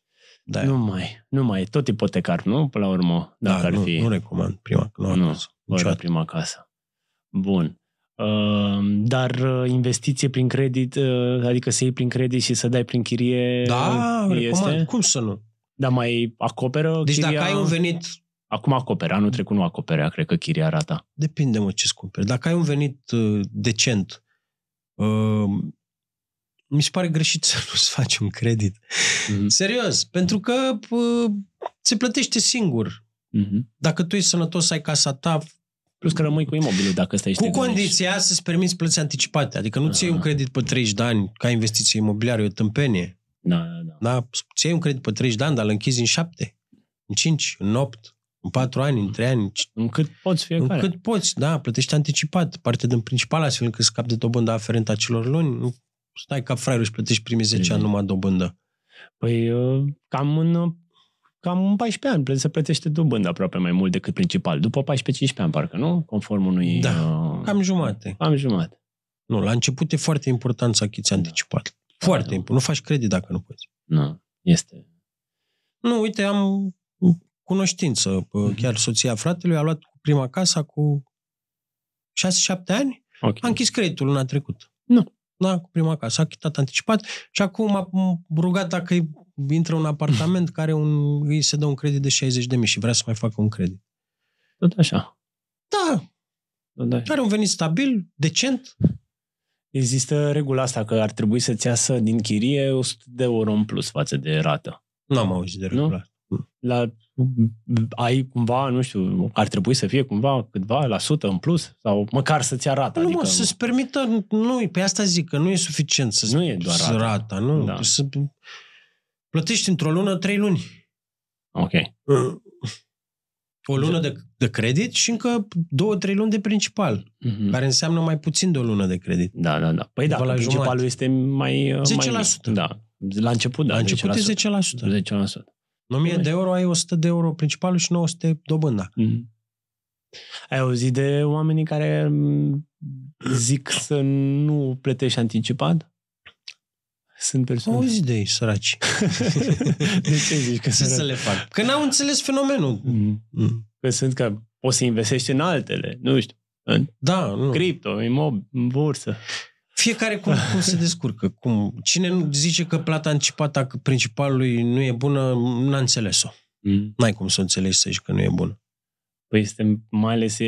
S2: Da. Nu mai, nu mai. Tot ipotecar, nu? Până la urmă, dacă da, ar nu, fi... nu recomand prima, nu, nu acasă. prima casă. Bun. Ehm, uh, dar investiție prin credit, uh, adică să iei prin credit și să dai prin chirie... Da, este? recomand. Cum să nu? Dar mai acoperă Deci chiria... dacă ai un venit... Acum acoperă, anul trecut nu acoperea, cred că chiria rata.
S1: Depinde, mă, ce-ți cumperi. Dacă ai un venit uh, decent, uh, mi se pare greșit să (laughs) nu-ți un credit. Mm-hmm. Serios, pentru că pă, se plătește singur. Mm-hmm. Dacă tu ești sănătos, ai casa ta,
S2: Plus că rămâi cu imobilul dacă stai și Cu
S1: condiția să-ți permiți plăți anticipate. Adică nu ți iei un ah. credit pe 30 de ani ca investiție imobiliară, e o tâmpenie. Da, da, da. da ți un credit pe 30 de ani, dar îl închizi în 7, în 5, în 8, în 4 ani, în 3 ani. În cât poți fiecare. În cât poți, da, plătești anticipat. Parte din principal astfel încât scapi de dobânda aferentă acelor
S2: luni stai ca fraierul și plătești primii 10 ani numai dobândă? Păi ă, cam în, ă, cam în 14 ani se plătește dobândă aproape mai mult decât principal. După 14-15 ani, parcă, nu? Conform unui... Da, uh, cam jumate. Cam jumate. Nu, la început e foarte
S1: important să achiți da. anticipat. Foarte da. important. Nu faci credit dacă nu poți.
S2: Nu, este.
S1: Nu, uite, am cunoștință. Mhm. Chiar soția fratelui a luat prima casa cu 6-7 ani. Okay. A închis creditul luna trecută. Nu da, cu prima casă, a chitat anticipat și acum m-a rugat dacă intră un apartament care un, îi se dă un credit de 60 de mii și vrea să mai facă un credit. Tot așa.
S2: Da. Tot așa. Are un venit stabil, decent. Există regula asta că ar trebui să-ți iasă din chirie 100 de euro în plus față de rată. Nu am auzit de regula. Nu? la, ai cumva, nu știu, ar trebui să fie cumva câtva la sută în plus sau măcar să-ți arată. Nu, adică... să-ți
S1: permită, nu, pe asta zic, că nu e suficient să nu e doar rata. rata nu, da. să plătești într-o lună trei luni. Ok. O lună da. de, de credit și încă două, trei luni de principal, mm-hmm. care înseamnă mai puțin de o lună de credit. Da, da, da. Păi da, la principalul jumătate.
S2: este mai... 10%. Uh, mai, da, la început, da. La început 10%. e 10%. 10%.
S1: În 1000 de euro ai 100 de euro principalul și 900 dobânda. Mm-hmm.
S2: Ai auzit de oamenii care mm, zic să nu plătești anticipat? Sunt persoane. Auzi de ei, săraci. (laughs) de ce zici că Ce să le fac? Că n-au înțeles fenomenul. Mhm. Mm. Că sunt că poți să investești în altele, nu știu. În da, nu. cripto, imob, mob, în bursă. Fiecare cum,
S1: cum se descurcă. Cum, cine zice că plata anticipată a principalului nu e bună,
S2: n-a înțeles-o. Mm. N-ai cum să o înțelegi să zici că nu e bună. Păi este, mai ales e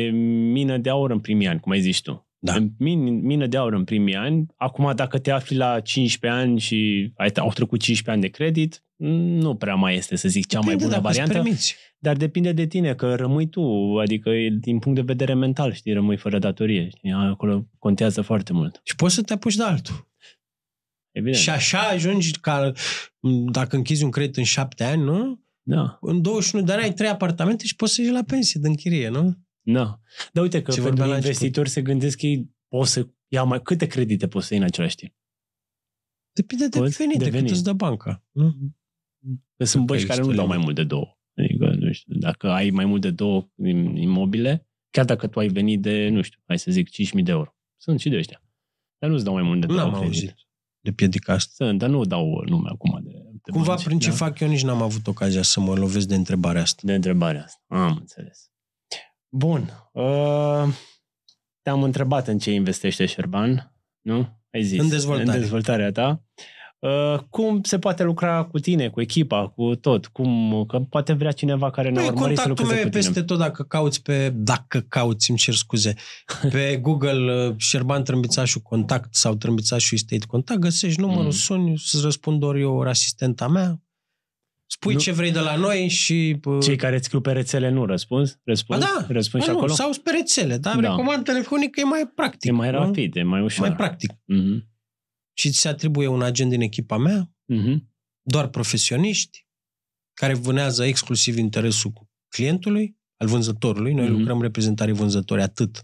S2: mină de aur în primii ani, cum ai zis tu. Da. Min, mină de aur în primii ani. Acum, dacă te afli la 15 ani și ai, au trecut 15 ani de credit, nu prea mai este, să zic, cea depinde mai da, da, bună variantă. Dar depinde de tine, că rămâi tu, adică din punct de vedere mental, știi, rămâi fără datorie. Știi? Acolo contează foarte mult. Și poți să te apuci de altul. Evident. Și așa ajungi, ca, dacă închizi un credit în șapte ani, nu? Da. În 21 de ani ai trei apartamente și poți să ieși la pensie din chirie, nu? Da. Dar uite că pentru investitori se gândesc că ei pot să ia mai... Câte credite poți să iei în același timp?
S1: Depinde de de venit. cât îți dă
S2: banca că sunt bănci care nu dau mai mult de două. Adică, nu știu, dacă ai mai mult de două imobile, chiar dacă tu ai venit de, nu știu, hai să zic 5.000 de euro. Sunt și de ăștia. Dar nu-ți dau mai mult de două. Nu am auzit de piedicaș. Sunt, dar nu dau nume acum de, de Cumva bănci, prin da? fac eu nici n-am avut ocazia să mă lovesc de întrebarea asta. De întrebarea asta, am înțeles. Bun. Uh, te-am întrebat în ce investește Șerban, nu? Ai zis. În dezvoltarea. În dezvoltarea ta. Uh, Uh, cum se poate lucra cu tine, cu echipa, cu tot? Cum, că poate vrea cineva care ne-a păi, urmărit să lucreze meu cu tine. peste
S1: tot dacă cauți pe, dacă cauți, îmi cer scuze, (laughs) pe Google uh, Șerban Trâmbițașul Contact sau Trâmbițașul State Contact, găsești numărul, mm. suni, să-ți răspund ori eu, ori asistenta mea, Spui nu. ce
S2: vrei de la noi și... Cei care îți scriu pe rețele nu răspunzi? Răspunzi, da, răspunzi și nu, acolo? Sau pe rețele, dar da. recomand
S1: telefonic că e mai practic.
S2: E mai rapid, nu? e mai ușor. Mai practic. Mm-hmm
S1: și se atribuie un agent din echipa mea, uh-huh. doar profesioniști, care vânează exclusiv interesul clientului, al vânzătorului. Noi uh-huh. lucrăm reprezentare vânzători atât.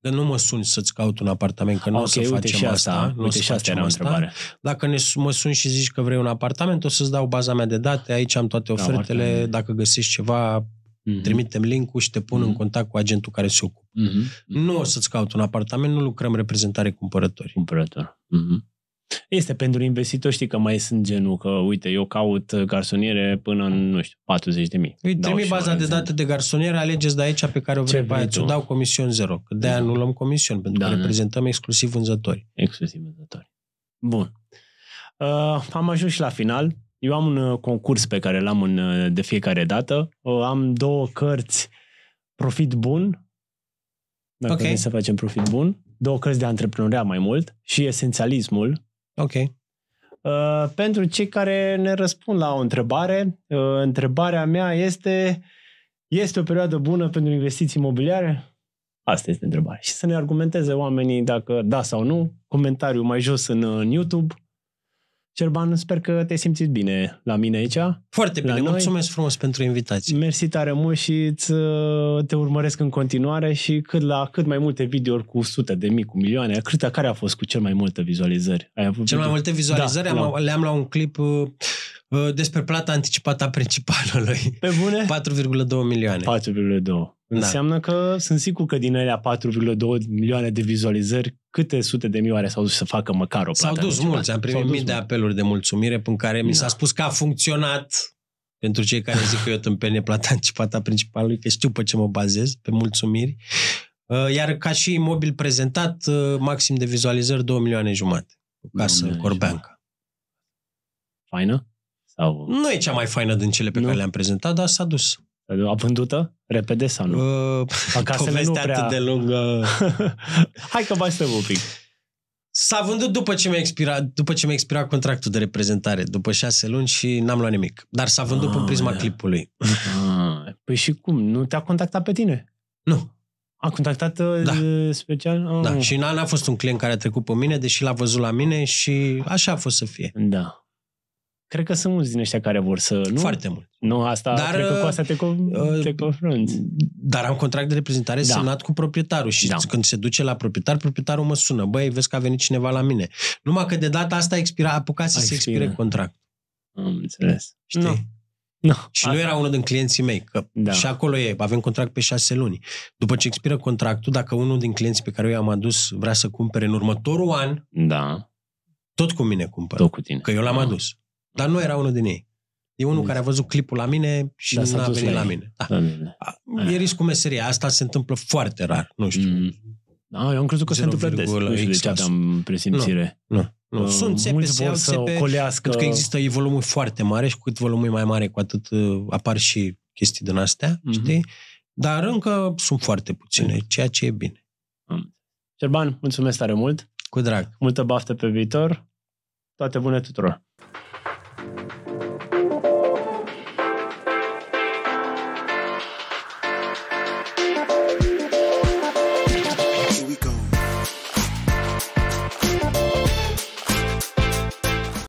S1: Că nu mă suni să-ți caut un apartament, că nu okay, o să uite facem și asta. asta nu o să și facem asta. Întrebare. Dacă ne, mă suni și zici că vrei un apartament, o să-ți dau baza mea de date, aici am toate da, ofertele, da, dacă găsești ceva, Mm-hmm. Trimitem link-ul și te pun mm-hmm. în mhm. contact cu agentul care se ocupă. Mm-hmm. Nu o să-ți caut un apartament, nu lucrăm reprezentare cumpărători. Cumpărător.
S2: Mm-hmm. Este pentru investitor, știi că mai sunt genul că, uite, eu caut uh, garsoniere până în, nu știu, 40 de mii. Îi trimit baza de
S1: date de garsoniere, alegeți de aici pe care o vrei, pe ți-o dau comision zero, că de-aia da. nu luăm comision, pentru da, că da, da. reprezentăm exclusiv vânzători. Exclusiv vânzători.
S2: Bun. Uh, am ajuns și la final. Eu am un uh, concurs pe care l-am în, uh, de fiecare dată. Uh, am două cărți Profit Bun, dacă okay. să facem profit bun, două cărți de antreprenoria mai mult și Esențialismul, Ok. Uh, pentru cei care ne răspund la o întrebare, uh, întrebarea mea este este o perioadă bună pentru investiții imobiliare? Asta este întrebarea. Și să ne argumenteze oamenii dacă da sau nu. Comentariu mai jos în, uh, în YouTube. Cerban, sper că te-ai simțit bine la mine aici. Foarte bine, noi. mulțumesc frumos pentru invitație. Mersi tare mult și uh, te urmăresc în continuare și cât la cât mai multe videouri cu sute de mii, cu milioane. Cât, care a fost cu cel mai multe vizualizări? Ai avut cel mai multe vizualizări da, am, la...
S1: le-am la un clip uh, uh, despre plata anticipată a principalului.
S2: Pe bune? 4,2 (laughs) milioane. 4,2. Da. Înseamnă că sunt sigur că din alea 4,2 milioane de vizualizări, câte sute de mii oare s-au dus să facă măcar o plată? S-au dus mulți, am primit mii de
S1: apeluri de mulțumire până care mi da. s-a spus că a funcționat pentru cei care zic că eu tâmpenie plata anticipată a principalului, că știu pe ce mă bazez, pe mulțumiri. Uh, iar ca și imobil prezentat, uh, maxim de vizualizări 2 milioane jumate. O casă corbeancă. Faină? Sau... Nu e cea mai faină din cele pe nu. care le-am prezentat, dar s-a dus. A vândută? Repede sau nu? Uh, Acasele nu prea... atât de lungă. (laughs) Hai că mai stăm un pic. S-a vândut după ce mi-a expirat, după ce mi-a expirat contractul de reprezentare, după șase luni și n-am luat nimic. Dar s-a vândut ah, prin prisma yeah. clipului. Ah,
S2: păi și cum? Nu te-a contactat pe tine? Nu. A contactat uh, da. special? Oh. Da, ah. și
S1: n-a, n-a fost un client care a trecut pe mine, deși l-a văzut la mine
S2: și așa a fost să fie. Da. Cred că sunt mulți din ăștia care vor să... Nu? Foarte mult. Nu, asta, dar, cred că cu asta te, co- uh, uh, te confrunți. Dar am contract de reprezentare da. semnat
S1: cu proprietarul și da. când se duce la proprietar, proprietarul mă sună. Băi, vezi că a venit cineva la mine. Numai că de data asta a expirat, apucase să expire contract.
S2: Am înțeles.
S1: Știi? Nu. No, și asta... nu era unul din clienții mei, că da. și acolo e, avem contract pe șase luni. După ce expiră contractul, dacă unul din clienții pe care eu i-am adus vrea să cumpere în următorul an,
S2: da.
S1: tot cu mine cumpără. Tot cu tine. Că eu l-am da. adus. Dar nu era unul din ei. E unul mm. care a văzut clipul la mine și da, nu a venit la, la mine. Da. la mine. E riscul meseria. Asta se întâmplă foarte rar. Nu știu. Mm. Da, eu am crezut că se întâmplă des. Nu știu de ce exact. am presimțire. Nu, nu. nu. Uh, sunt țepe, se iau țepe, pentru că există e volumul foarte mare și cu cât volumul e mai mare, cu atât uh, apar și chestii din astea, mm-hmm. știi? Dar încă sunt foarte puține,
S2: ceea ce e bine. Cerban, mm. mulțumesc tare mult! Cu drag! Multă baftă pe viitor! Toate bune tuturor!